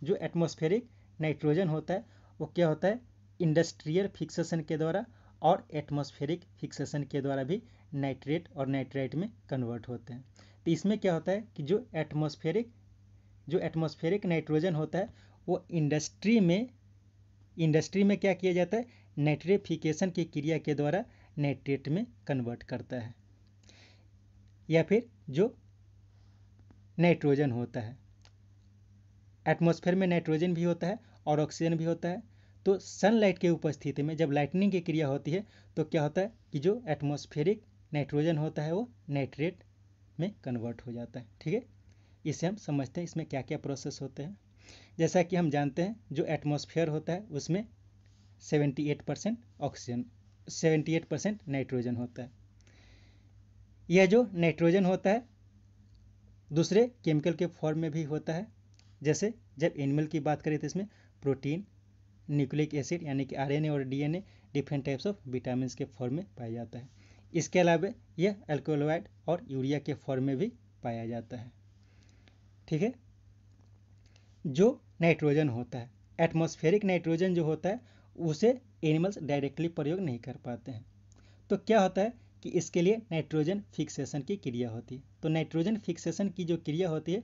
जो एटमोस्फेरिक नाइट्रोजन होता है वो क्या होता है इंडस्ट्रियल फिक्सेशन के द्वारा और एटमोस्फेरिक फिक्सेशन के द्वारा भी नाइट्रेट और नाइट्राइट में कन्वर्ट होते हैं तो इसमें क्या होता है कि जो एटमोस्फेरिक जो एटमोस्फेरिक नाइट्रोजन होता है वो इंडस्ट्री में इंडस्ट्री में क्या किया जाता है नाइट्रेफिकेशन की क्रिया के द्वारा नाइट्रेट में कन्वर्ट करता है या फिर जो नाइट्रोजन होता है एटमोस्फेयर में नाइट्रोजन भी होता है और ऑक्सीजन भी होता है तो सनलाइट के उपस्थिति में जब लाइटनिंग की क्रिया होती है तो क्या होता है कि जो एटमोस्फेरिक नाइट्रोजन होता है वो नाइट्रेट में कन्वर्ट हो जाता है ठीक है इसे हम समझते हैं इसमें क्या क्या प्रोसेस होते हैं जैसा कि हम जानते हैं जो एटमोसफेयर होता है उसमें 78 परसेंट ऑक्सीजन 78 परसेंट नाइट्रोजन होता है यह जो नाइट्रोजन होता है दूसरे केमिकल के फॉर्म में भी होता है जैसे जब एनिमल की बात करें तो इसमें प्रोटीन न्यूक्लिक एसिड यानी कि आरएनए और DNA different types of vitamin के फॉर्म में पाया जाता है इसके अलावा यह एल्कोलोइड और यूरिया के फॉर्म में भी पाया जाता है ठीक है जो नाइट्रोजन होता है एटमोस्फेरिक नाइट्रोजन जो होता है उसे एनिमल्स डायरेक्टली प्रयोग नहीं कर पाते हैं तो क्या होता है कि इसके लिए नाइट्रोजन फिक्सेशन की क्रिया होती है तो नाइट्रोजन फिक्सेशन की जो क्रिया होती है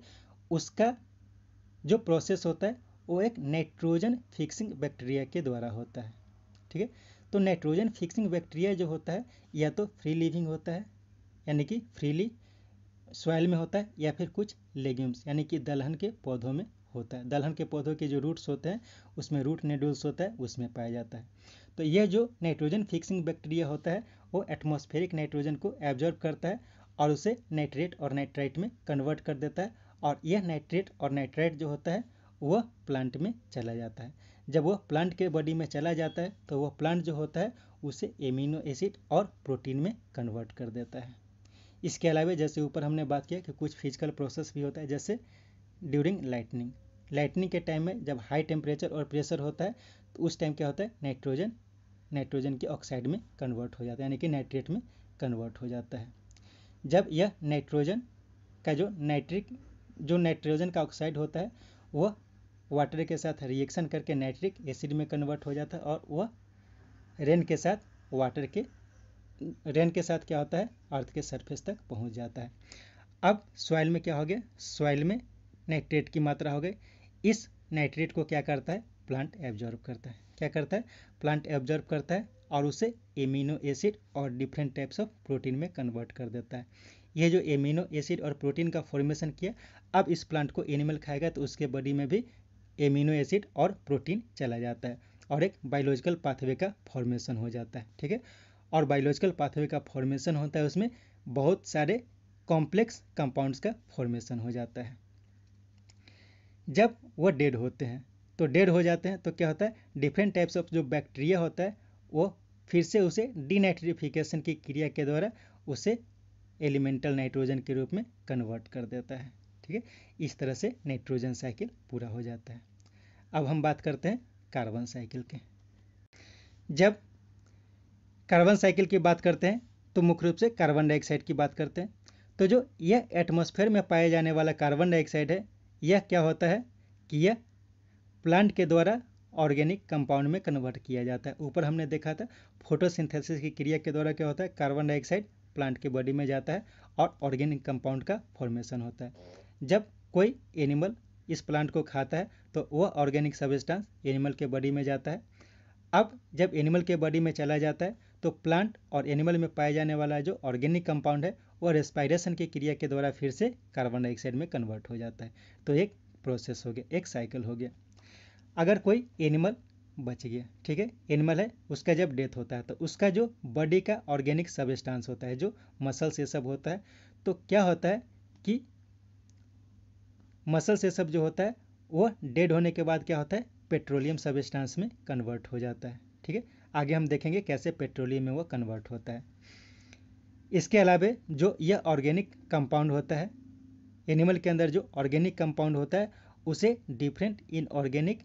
उसका जो प्रोसेस होता है वो एक नाइट्रोजन फिक्सिंग बैक्टीरिया के द्वारा होता है ठीक है तो नाइट्रोजन फिक्सिंग बैक्टीरिया जो होता है या तो फ्री लिविंग होता है यानी कि फ्रीली सॉइल में होता है या फिर कुछ लेग्यूम्स यानी कि दलहन के पौधों में होता है दलहन के पौधों के जो रूट्स होते हैं उसमें रूट नेडुल्स होता है उसमें पाया जाता है तो यह जो नाइट्रोजन फिक्सिंग बैक्टीरिया होता है वो एटमोस्फेरिक नाइट्रोजन को एब्जॉर्ब करता है और उसे नाइट्रेट और नाइट्राइट में कन्वर्ट कर देता है और यह नाइट्रेट और नाइट्राइट जो होता है वह प्लांट में चला जाता है जब वो प्लांट के बॉडी में चला जाता है तो वो प्लांट जो होता है उसे एमिनो एसिड और प्रोटीन में कन्वर्ट कर देता है इसके अलावा जैसे ऊपर हमने बात किया कि कुछ फिजिकल प्रोसेस भी होता है जैसे ड्यूरिंग लाइटनिंग लाइटनिंग के टाइम में जब हाई टेम्परेचर और प्रेशर होता है तो उस टाइम क्या होता है नाइट्रोजन नाइट्रोजन के ऑक्साइड में कन्वर्ट हो जाता है यानी कि नाइट्रेट में कन्वर्ट हो जाता है जब यह नाइट्रोजन का जो नाइट्रिक जो नाइट्रोजन का ऑक्साइड होता है वह वाटर के साथ रिएक्शन करके नाइट्रिक एसिड में कन्वर्ट हो जाता है और वह रेन के साथ वाटर के रेन के साथ क्या होता है अर्थ के सरफेस तक पहुंच जाता है अब सॉइल में क्या हो गया सॉइल में नाइट्रेट की मात्रा हो गई इस नाइट्रेट को क्या करता है प्लांट एब्जॉर्ब करता है क्या करता है प्लांट एब्जॉर्ब करता है और उसे एमिनो एसिड और डिफरेंट टाइप्स ऑफ प्रोटीन में कन्वर्ट कर देता है ये जो एमिनो एसिड और प्रोटीन का फॉर्मेशन किया अब इस प्लांट को एनिमल खाएगा तो उसके बॉडी में भी एमिनो एसिड और प्रोटीन चला जाता है और एक बायोलॉजिकल पाथवे का फॉर्मेशन हो जाता है ठीक है और बायोलॉजिकल पाथवे का फॉर्मेशन होता है उसमें बहुत सारे कॉम्प्लेक्स कंपाउंड्स का फॉर्मेशन हो जाता है जब वह डेड होते हैं तो डेड हो जाते हैं तो क्या होता है डिफरेंट टाइप्स ऑफ जो बैक्टीरिया होता है वो फिर से उसे डीनाइट्रिफिकेशन की क्रिया के द्वारा उसे एलिमेंटल नाइट्रोजन के रूप में कन्वर्ट कर देता है ठीक है इस तरह से नाइट्रोजन साइकिल पूरा हो जाता है अब हम बात करते हैं कार्बन साइकिल के जब कार्बन साइकिल की बात करते हैं तो मुख्य रूप से कार्बन डाइऑक्साइड की बात करते हैं तो जो यह एटमॉस्फेयर में पाया जाने वाला कार्बन डाइऑक्साइड है यह क्या होता है कि यह प्लांट के द्वारा ऑर्गेनिक कंपाउंड में कन्वर्ट किया जाता है ऊपर हमने देखा था फोटोसिंथेसिस की क्रिया के द्वारा क्या होता है कार्बन डाइऑक्साइड प्लांट के बॉडी में जाता है और ऑर्गेनिक कंपाउंड का फॉर्मेशन होता है जब कोई एनिमल इस प्लांट को खाता है तो वह ऑर्गेनिक सबस्टांस एनिमल के बॉडी में जाता है अब जब एनिमल के बॉडी में चला जाता है तो प्लांट और एनिमल में पाया जाने वाला जो ऑर्गेनिक कंपाउंड है वह रेस्पायरेशन की क्रिया के द्वारा फिर से कार्बन डाइऑक्साइड में कन्वर्ट हो जाता है तो एक प्रोसेस हो गया एक साइकिल हो गया अगर कोई एनिमल बच गया ठीक है एनिमल है उसका जब डेथ होता है तो उसका जो बॉडी का ऑर्गेनिक सबस्टांस होता है जो मसल्स ये सब होता है तो क्या होता है कि मसल से सब जो होता है वो डेड होने के बाद क्या होता है पेट्रोलियम सबस्टांस में कन्वर्ट हो जाता है ठीक है आगे हम देखेंगे कैसे पेट्रोलियम में वो कन्वर्ट होता है इसके अलावा जो यह ऑर्गेनिक कंपाउंड होता है एनिमल के अंदर जो ऑर्गेनिक कंपाउंड होता है उसे डिफरेंट इन ऑर्गेनिक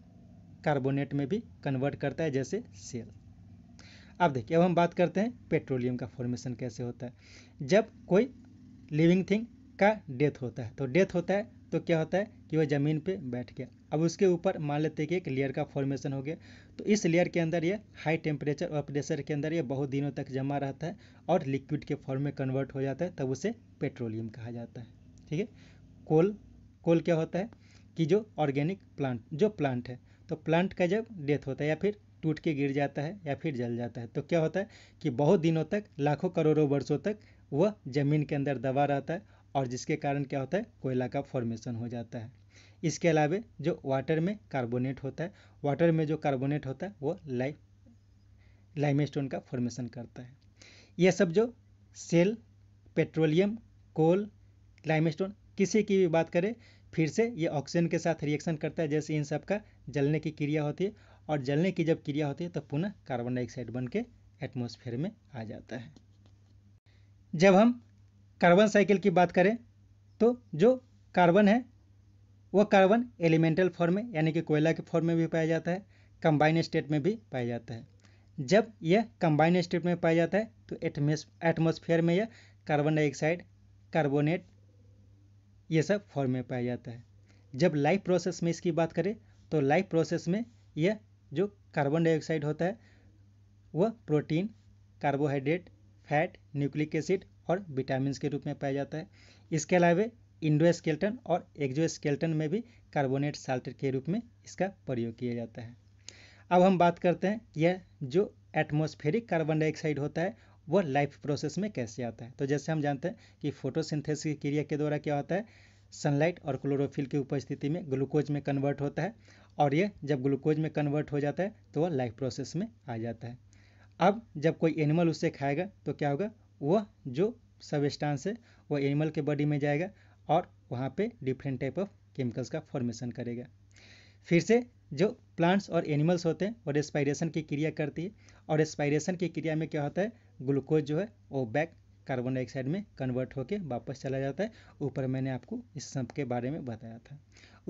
कार्बोनेट में भी कन्वर्ट करता है जैसे सेल अब देखिए अब हम बात करते हैं पेट्रोलियम का फॉर्मेशन कैसे होता है जब कोई लिविंग थिंग का डेथ होता है तो डेथ होता है तो क्या होता है कि वह ज़मीन पे बैठ गया अब उसके ऊपर मान लेते हैं कि एक लेयर का फॉर्मेशन हो गया तो इस लेयर के अंदर ये हाई टेम्परेचर और प्रेशर के अंदर ये बहुत दिनों तक जमा रहता है और लिक्विड के फॉर्म में कन्वर्ट हो जाता है तब उसे पेट्रोलियम कहा जाता है ठीक है कोल कोल क्या होता है कि जो ऑर्गेनिक प्लांट जो प्लांट है तो प्लांट का जब डेथ होता है या फिर टूट के गिर जाता है या फिर जल जाता है तो क्या होता है कि बहुत दिनों तक लाखों करोड़ों वर्षों तक वह जमीन के अंदर दबा रहता है और जिसके कारण क्या होता है कोयला का फॉर्मेशन हो जाता है इसके अलावा जो वाटर में कार्बोनेट होता है वाटर में जो कार्बोनेट होता है वो लाइ लाइमस्टोन का फॉर्मेशन करता है ये सब जो सेल पेट्रोलियम कोल लाइमस्टोन किसी की भी बात करें फिर से ये ऑक्सीजन के साथ रिएक्शन करता है जैसे इन सब का जलने की क्रिया होती है और जलने की जब क्रिया होती है तो पुनः कार्बन डाइऑक्साइड बन के एटमोसफेयर में आ जाता है जब हम कार्बन साइकिल की बात करें तो जो कार्बन है वह कार्बन एलिमेंटल फॉर्म में यानी कि कोयला के फॉर्म में भी पाया जाता है कंबाइन स्टेट में भी पाया जाता है जब यह कंबाइन स्टेट में पाया जाता है तो एटमोसफेयर में यह कार्बन डाइऑक्साइड कार्बोनेट ये सब फॉर्म में पाया जाता है जब लाइफ प्रोसेस में इसकी बात करें तो लाइफ प्रोसेस में यह जो कार्बन डाइऑक्साइड होता है वह protein carbohydrate fat nucleic acid और विटामिन के रूप में पाया जाता है इसके अलावा इंडोस्केल्टन और एक्जोस्केल्टन में भी कार्बोनेट साल्ट के रूप में इसका प्रयोग किया जाता है अब हम बात करते हैं यह जो एटमोस्फेरिक कार्बन डाइऑक्साइड होता है वह लाइफ प्रोसेस में कैसे आता है तो जैसे हम जानते हैं कि फोटोसिंथेसिस की क्रिया के द्वारा क्या होता है सनलाइट और क्लोरोफिल की उपस्थिति में ग्लूकोज में कन्वर्ट होता है और यह जब ग्लूकोज में कन्वर्ट हो जाता है तो वह लाइफ प्रोसेस में आ जाता है अब जब कोई एनिमल उसे खाएगा तो क्या होगा वह जो सबस्टांस है वह एनिमल के बॉडी में जाएगा और वहाँ पे डिफरेंट टाइप ऑफ केमिकल्स का फॉर्मेशन करेगा फिर से जो प्लांट्स और एनिमल्स होते हैं वो रेस्पायरेशन की क्रिया करती है और रेस्पायरेशन की क्रिया में क्या होता है ग्लूकोज जो है वो बैक कार्बन डाइऑक्साइड में कन्वर्ट होकर वापस चला जाता है ऊपर मैंने आपको इस सब के बारे में बताया था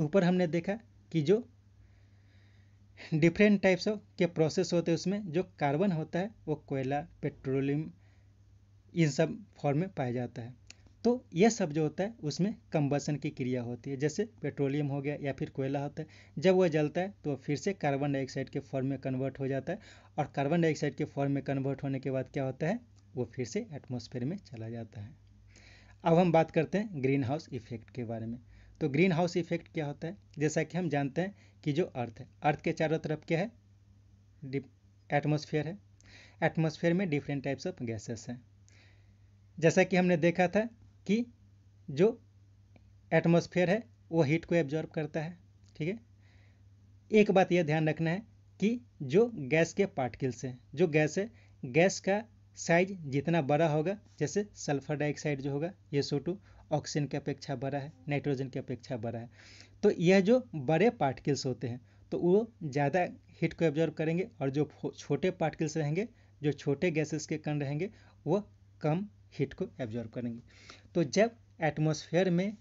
ऊपर हमने देखा कि जो डिफरेंट टाइप्स ऑफ के प्रोसेस होते हैं उसमें जो कार्बन होता है वो कोयला पेट्रोलियम इन सब फॉर्म में पाया जाता है तो यह सब जो होता है उसमें कंबसन की क्रिया होती है जैसे पेट्रोलियम हो गया या फिर कोयला होता है जब वह जलता है तो फिर से कार्बन डाइऑक्साइड के फॉर्म में कन्वर्ट हो जाता है और कार्बन डाइऑक्साइड के फॉर्म में कन्वर्ट होने के बाद क्या होता है वो फिर से एटमोसफेयर में चला जाता है अब हम बात करते हैं ग्रीन हाउस इफेक्ट के बारे में तो ग्रीन हाउस इफेक्ट क्या होता है जैसा कि हम जानते हैं कि जो अर्थ है अर्थ के चारों तरफ क्या है एटमोसफेयर है एटमोसफेयर में डिफरेंट टाइप्स ऑफ गैसेस हैं जैसा कि हमने देखा था कि जो एटमॉस्फेयर है वो हीट को एब्जॉर्ब करता है ठीक है एक बात यह ध्यान रखना है कि जो गैस के पार्टिकल्स हैं जो गैस है गैस का साइज जितना बड़ा होगा जैसे सल्फर डाइऑक्साइड जो होगा ये सो टू ऑक्सीजन की अपेक्षा बड़ा है नाइट्रोजन की अपेक्षा बड़ा है तो यह जो बड़े पार्टिकल्स होते हैं तो वो ज़्यादा हीट को एब्जॉर्व करेंगे और जो छोटे पार्टिकल्स रहेंगे जो छोटे गैसेस के कण रहेंगे वो कम हीट को एब्जॉर्व करेंगे तो जब एटमोसफेयर में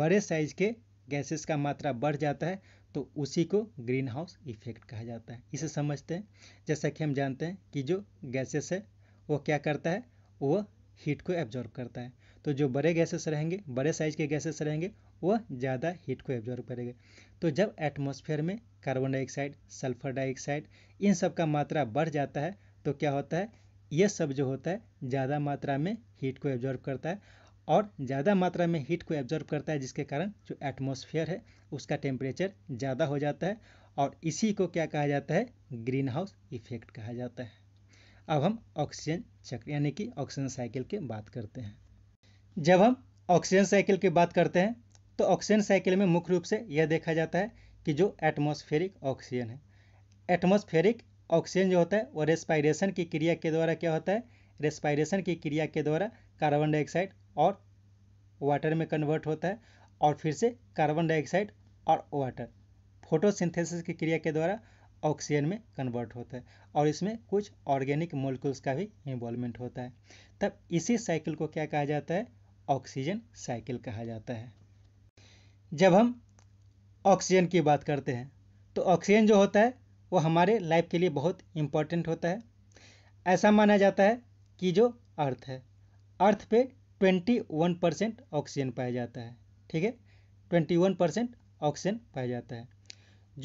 बड़े साइज के गैसेस का मात्रा बढ़ जाता है तो उसी को ग्रीन हाउस इफेक्ट कहा जाता है इसे समझते हैं जैसा कि हम जानते हैं कि जो गैसेस है वो क्या करता है वो हीट को एब्जॉर्व करता है तो जो बड़े गैसेस रहेंगे बड़े साइज के गैसेस रहेंगे वह ज़्यादा हीट को एब्जॉर्व करेंगे तो जब एटमोसफेयर में कार्बन डाइऑक्साइड सल्फर डाइऑक्साइड इन सब का मात्रा बढ़ जाता है तो क्या होता है ये सब जो होता है ज़्यादा मात्रा में हीट को एब्जॉर्ब करता है और ज़्यादा मात्रा में हीट को एब्जॉर्ब करता है जिसके कारण जो एटमोसफियर है उसका टेम्परेचर ज़्यादा हो जाता है और इसी को क्या कहा जाता है ग्रीन हाउस इफेक्ट कहा जाता है अब हम ऑक्सीजन चक्र यानी कि ऑक्सीजन साइकिल की बात करते हैं जब हम ऑक्सीजन साइकिल की बात करते हैं तो ऑक्सीजन साइकिल में मुख्य रूप से यह देखा जाता है कि जो एटमॉस्फेरिक ऑक्सीजन है एटमॉस्फेरिक ऑक्सीजन जो होता है वो रेस्पायरेशन की क्रिया के द्वारा क्या होता है रेस्पायरेशन की क्रिया के द्वारा कार्बन डाइऑक्साइड और वाटर में कन्वर्ट होता है और फिर से कार्बन डाइऑक्साइड और वाटर फोटोसिंथेसिस की क्रिया के द्वारा ऑक्सीजन में कन्वर्ट होता है और इसमें कुछ ऑर्गेनिक मोलिकुल्स का भी इन्वॉल्वमेंट होता है तब इसी साइकिल को क्या कहा जाता है ऑक्सीजन साइकिल कहा जाता है जब हम ऑक्सीजन की बात करते हैं तो ऑक्सीजन जो होता है वो हमारे लाइफ के लिए बहुत इम्पोर्टेंट होता है ऐसा माना जाता है कि जो अर्थ है अर्थ पे 21 परसेंट ऑक्सीजन पाया जाता है ठीक है 21 परसेंट ऑक्सीजन पाया जाता है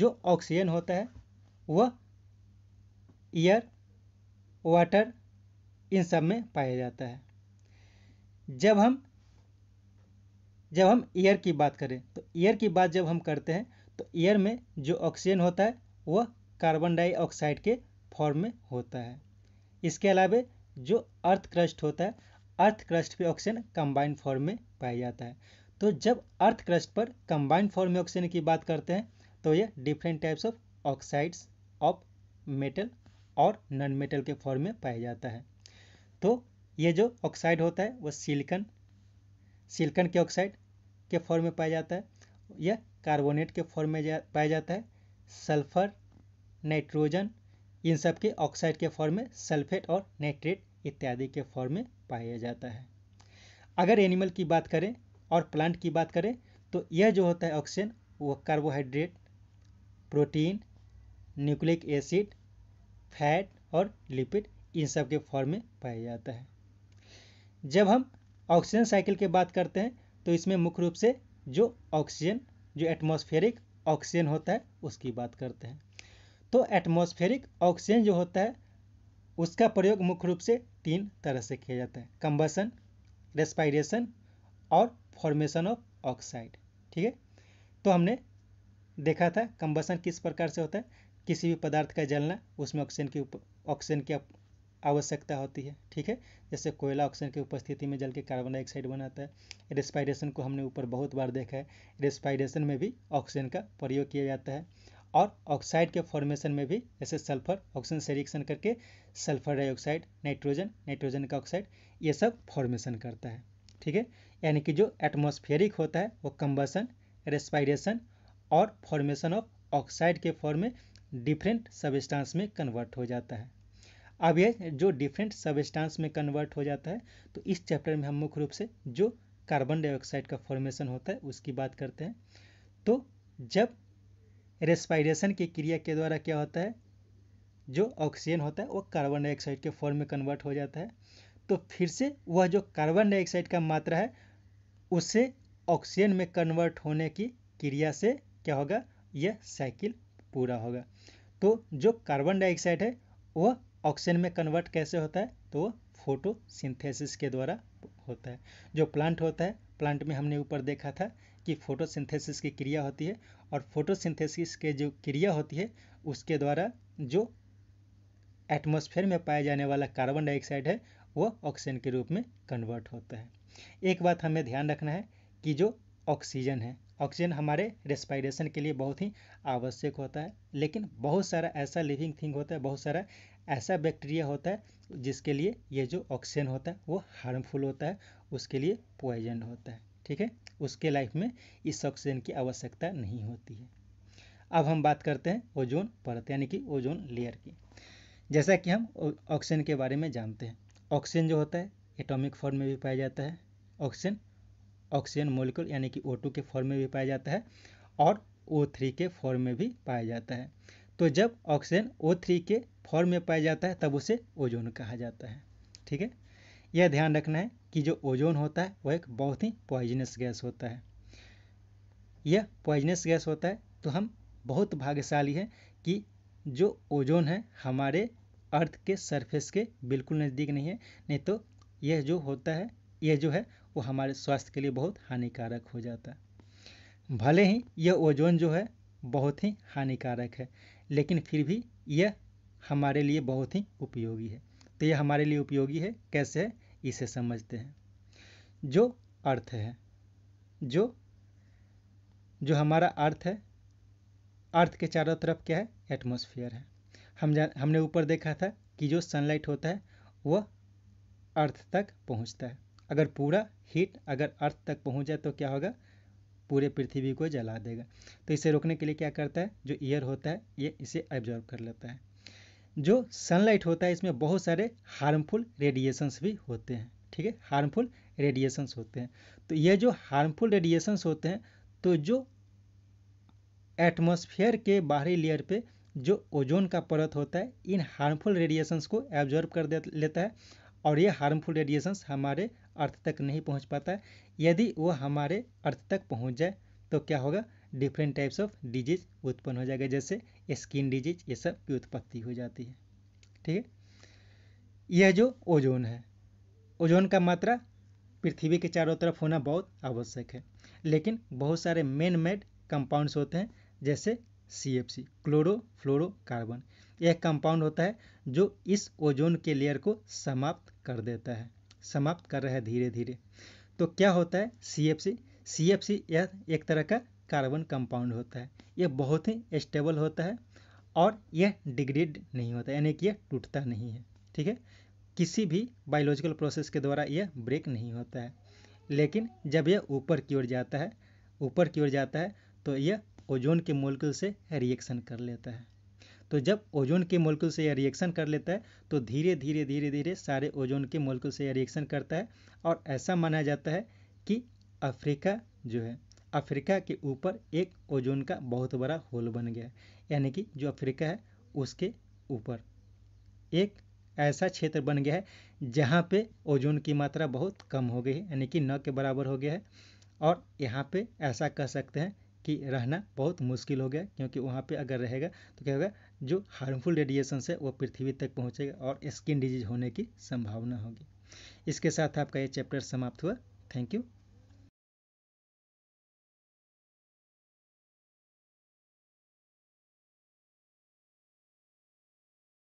जो ऑक्सीजन होता है वह एयर वाटर इन सब में पाया जाता है जब हम जब हम एयर की बात करें तो एयर की बात जब हम करते हैं तो एयर में जो ऑक्सीजन होता है वह कार्बन डाइऑक्साइड के फॉर्म में होता है इसके अलावा जो अर्थ क्रस्ट होता है अर्थ क्रस्ट पे ऑक्सीजन कंबाइन फॉर्म में पाया जाता है तो जब अर्थ क्रस्ट पर कंबाइंड फॉर्म में ऑक्सीजन की बात करते हैं तो ये different types of oxides of metal और नॉन मेटल के फॉर्म में पाया जाता है तो ये जो ऑक्साइड होता है वो सिलिकन सिलिकन के ऑक्साइड के फॉर्म में पाया जाता है यह कार्बोनेट के फॉर्म में जा, पाया जाता है सल्फर नाइट्रोजन इन सब के ऑक्साइड के फॉर्म में सल्फेट और नाइट्रेट इत्यादि के फॉर्म में पाया जाता है अगर एनिमल की बात करें और प्लांट की बात करें तो यह जो होता है ऑक्सीजन वो carbohydrate protein nucleic acid fat और लिपिड इन सब के फॉर्म में पाया जाता है जब हम ऑक्सीजन साइकिल की बात करते हैं तो इसमें मुख्य रूप से जो ऑक्सीजन जो एटमॉस्फेरिक ऑक्सीजन होता है उसकी बात करते हैं तो एटमॉस्फेरिक ऑक्सीजन जो होता है उसका प्रयोग मुख्य रूप से तीन तरह से किया जाता है कंबसन रेस्पायरेशन और फॉर्मेशन ऑफ ऑक्साइड ठीक है तो हमने देखा था कंबसन किस प्रकार से होता है किसी भी पदार्थ का जलना उसमें ऑक्सीजन की ऑक्सीजन की आवश्यकता होती है ठीक है जैसे कोयला ऑक्सीजन की उपस्थिति में जल के कार्बन डाइऑक्साइड बनाता है रेस्पायरेशन को हमने ऊपर बहुत बार देखा है रेस्पायरेशन में भी ऑक्सीजन का प्रयोग किया जाता है और ऑक्साइड के फॉर्मेशन में भी जैसे सल्फर ऑक्सीजन से रिएक्शन करके सल्फर डाइऑक्साइड नाइट्रोजन नाइट्रोजन का ऑक्साइड ये सब फॉर्मेशन करता है ठीक है यानी कि जो एटमोस्फेरिक होता है वो कम्बसन रेस्पायरेशन और फॉर्मेशन ऑफ ऑक्साइड के फॉर्म में डिफरेंट सबस्टांस में कन्वर्ट हो जाता है अब यह जो डिफरेंट सबस्टांस में कन्वर्ट हो जाता है तो इस चैप्टर में हम मुख्य रूप से जो कार्बन डाइऑक्साइड का फॉर्मेशन होता है उसकी बात करते हैं तो जब रेस्पायरेशन की क्रिया के द्वारा क्या होता है जो ऑक्सीजन होता है वो कार्बन डाइऑक्साइड के फॉर्म में कन्वर्ट हो जाता है तो फिर से वह जो कार्बन डाइऑक्साइड का मात्रा है उसे ऑक्सीजन में कन्वर्ट होने की क्रिया से क्या होगा यह साइकिल पूरा होगा तो जो कार्बन डाइऑक्साइड है वह ऑक्सीजन में कन्वर्ट कैसे होता है तो वह फोटोसिंथेसिस के द्वारा होता है जो प्लांट होता है प्लांट में हमने ऊपर देखा था कि फोटोसिंथेसिस की क्रिया होती है और फोटोसिंथेसिस के जो क्रिया होती है उसके द्वारा जो एटमॉस्फेयर में पाया जाने वाला कार्बन डाइऑक्साइड है वो ऑक्सीजन के रूप में कन्वर्ट होता है एक बात हमें ध्यान रखना है कि जो ऑक्सीजन है ऑक्सीजन हमारे रेस्पायरेशन के लिए बहुत ही आवश्यक होता है लेकिन बहुत सारा ऐसा लिविंग थिंग होता है बहुत सारा ऐसा बैक्टीरिया होता है जिसके लिए ये जो ऑक्सीजन होता है वो हार्मफुल होता है उसके लिए पॉइजन होता है ठीक है उसके लाइफ में इस ऑक्सीजन की आवश्यकता नहीं होती है अब हम बात करते हैं ओजोन परत यानी कि ओजोन लेयर की जैसा कि हम ऑक्सीजन के बारे में जानते हैं ऑक्सीजन जो होता है एटॉमिक फॉर्म में भी पाया जाता है ऑक्सीजन ऑक्सीजन मोलिकुल यानी कि ओ के फॉर्म में भी पाया जाता है और ओ के फॉर्म में भी पाया जाता है तो जब ऑक्सीजन ओ के फॉर्म में पाया जाता है तब उसे ओजोन कहा जाता है ठीक है यह ध्यान रखना है कि जो ओजोन होता है वह एक बहुत ही पॉइजनस गैस होता है यह पॉइजनस गैस होता है तो हम बहुत भाग्यशाली हैं कि जो ओजोन है हमारे अर्थ के सरफेस के बिल्कुल नज़दीक नहीं है नहीं तो यह जो होता है यह जो है वो हमारे स्वास्थ्य के लिए बहुत हानिकारक हो जाता है भले ही यह ओजोन जो है बहुत ही हानिकारक है लेकिन फिर भी यह हमारे लिए बहुत ही उपयोगी है तो यह हमारे लिए उपयोगी है कैसे है इसे समझते हैं जो अर्थ है जो जो हमारा अर्थ है अर्थ के चारों तरफ क्या है एटमोसफियर है हम जान हमने ऊपर देखा था कि जो सनलाइट होता है वह अर्थ तक पहुंचता है अगर पूरा हीट अगर अर्थ तक पहुंच जाए तो क्या होगा पूरे पृथ्वी को जला देगा तो इसे रोकने के लिए क्या करता है जो ईयर होता है ये इसे एब्जॉर्व कर लेता है जो सनलाइट होता है इसमें बहुत सारे हार्मफुल रेडिएशंस भी होते हैं ठीक है हार्मफुल रेडिएशंस होते हैं तो ये जो हार्मफुल रेडिएशंस होते हैं तो जो एटमोसफियर के बाहरी लेयर पे जो ओजोन का परत होता है इन हार्मफुल रेडिएशंस को एब्जॉर्ब कर दे लेता है और ये हार्मफुल रेडिएशंस हमारे अर्थ तक नहीं पहुंच पाता है यदि वो हमारे अर्थ तक पहुंच जाए तो क्या होगा डिफरेंट टाइप्स ऑफ डिजीज उत्पन्न हो जाएगा जैसे स्किन डिजीज ये सब की उत्पत्ति हो जाती है ठीक है यह जो ओजोन है ओजोन का मात्रा पृथ्वी के चारों तरफ होना बहुत आवश्यक है लेकिन बहुत सारे मेन मेड कंपाउंड्स होते हैं जैसे C F C chlorofluorocarbon यह कंपाउंड होता है जो इस ओजोन के लेयर को समाप्त कर देता है समाप्त कर रहा है धीरे धीरे तो क्या होता है सी एफ सी सी एफ सी यह एक तरह का कार्बन कंपाउंड होता है यह बहुत ही स्टेबल होता है और यह डिग्रेड नहीं होता यानी कि यह टूटता नहीं है ठीक है किसी भी बायोलॉजिकल प्रोसेस के द्वारा यह ब्रेक नहीं होता है लेकिन जब यह ऊपर की ओर जाता है ऊपर की ओर जाता है तो यह ओजोन के मोलकुल से रिएक्शन कर लेता है तो जब ओजोन के मोलकुल से यह रिएक्शन कर लेता है तो धीरे धीरे धीरे धीरे सारे ओजोन के मोलकुल से यह रिएक्शन करता है और ऐसा माना जाता है कि अफ्रीका जो है अफ्रीका के ऊपर एक ओजोन का बहुत बड़ा होल बन गया यानी कि जो अफ्रीका है उसके ऊपर एक ऐसा क्षेत्र बन गया है जहाँ पे ओजोन की मात्रा बहुत कम हो गई है यानी कि न के बराबर हो गया है और यहाँ पे ऐसा कह सकते हैं कि रहना बहुत मुश्किल हो गया क्योंकि वहाँ पे अगर रहेगा तो क्या होगा जो हार्मफुल रेडिएशन है वो पृथ्वी तक पहुँचेगा और स्किन डिजीज होने की संभावना होगी इसके साथ आपका ये चैप्टर समाप्त हुआ थैंक यू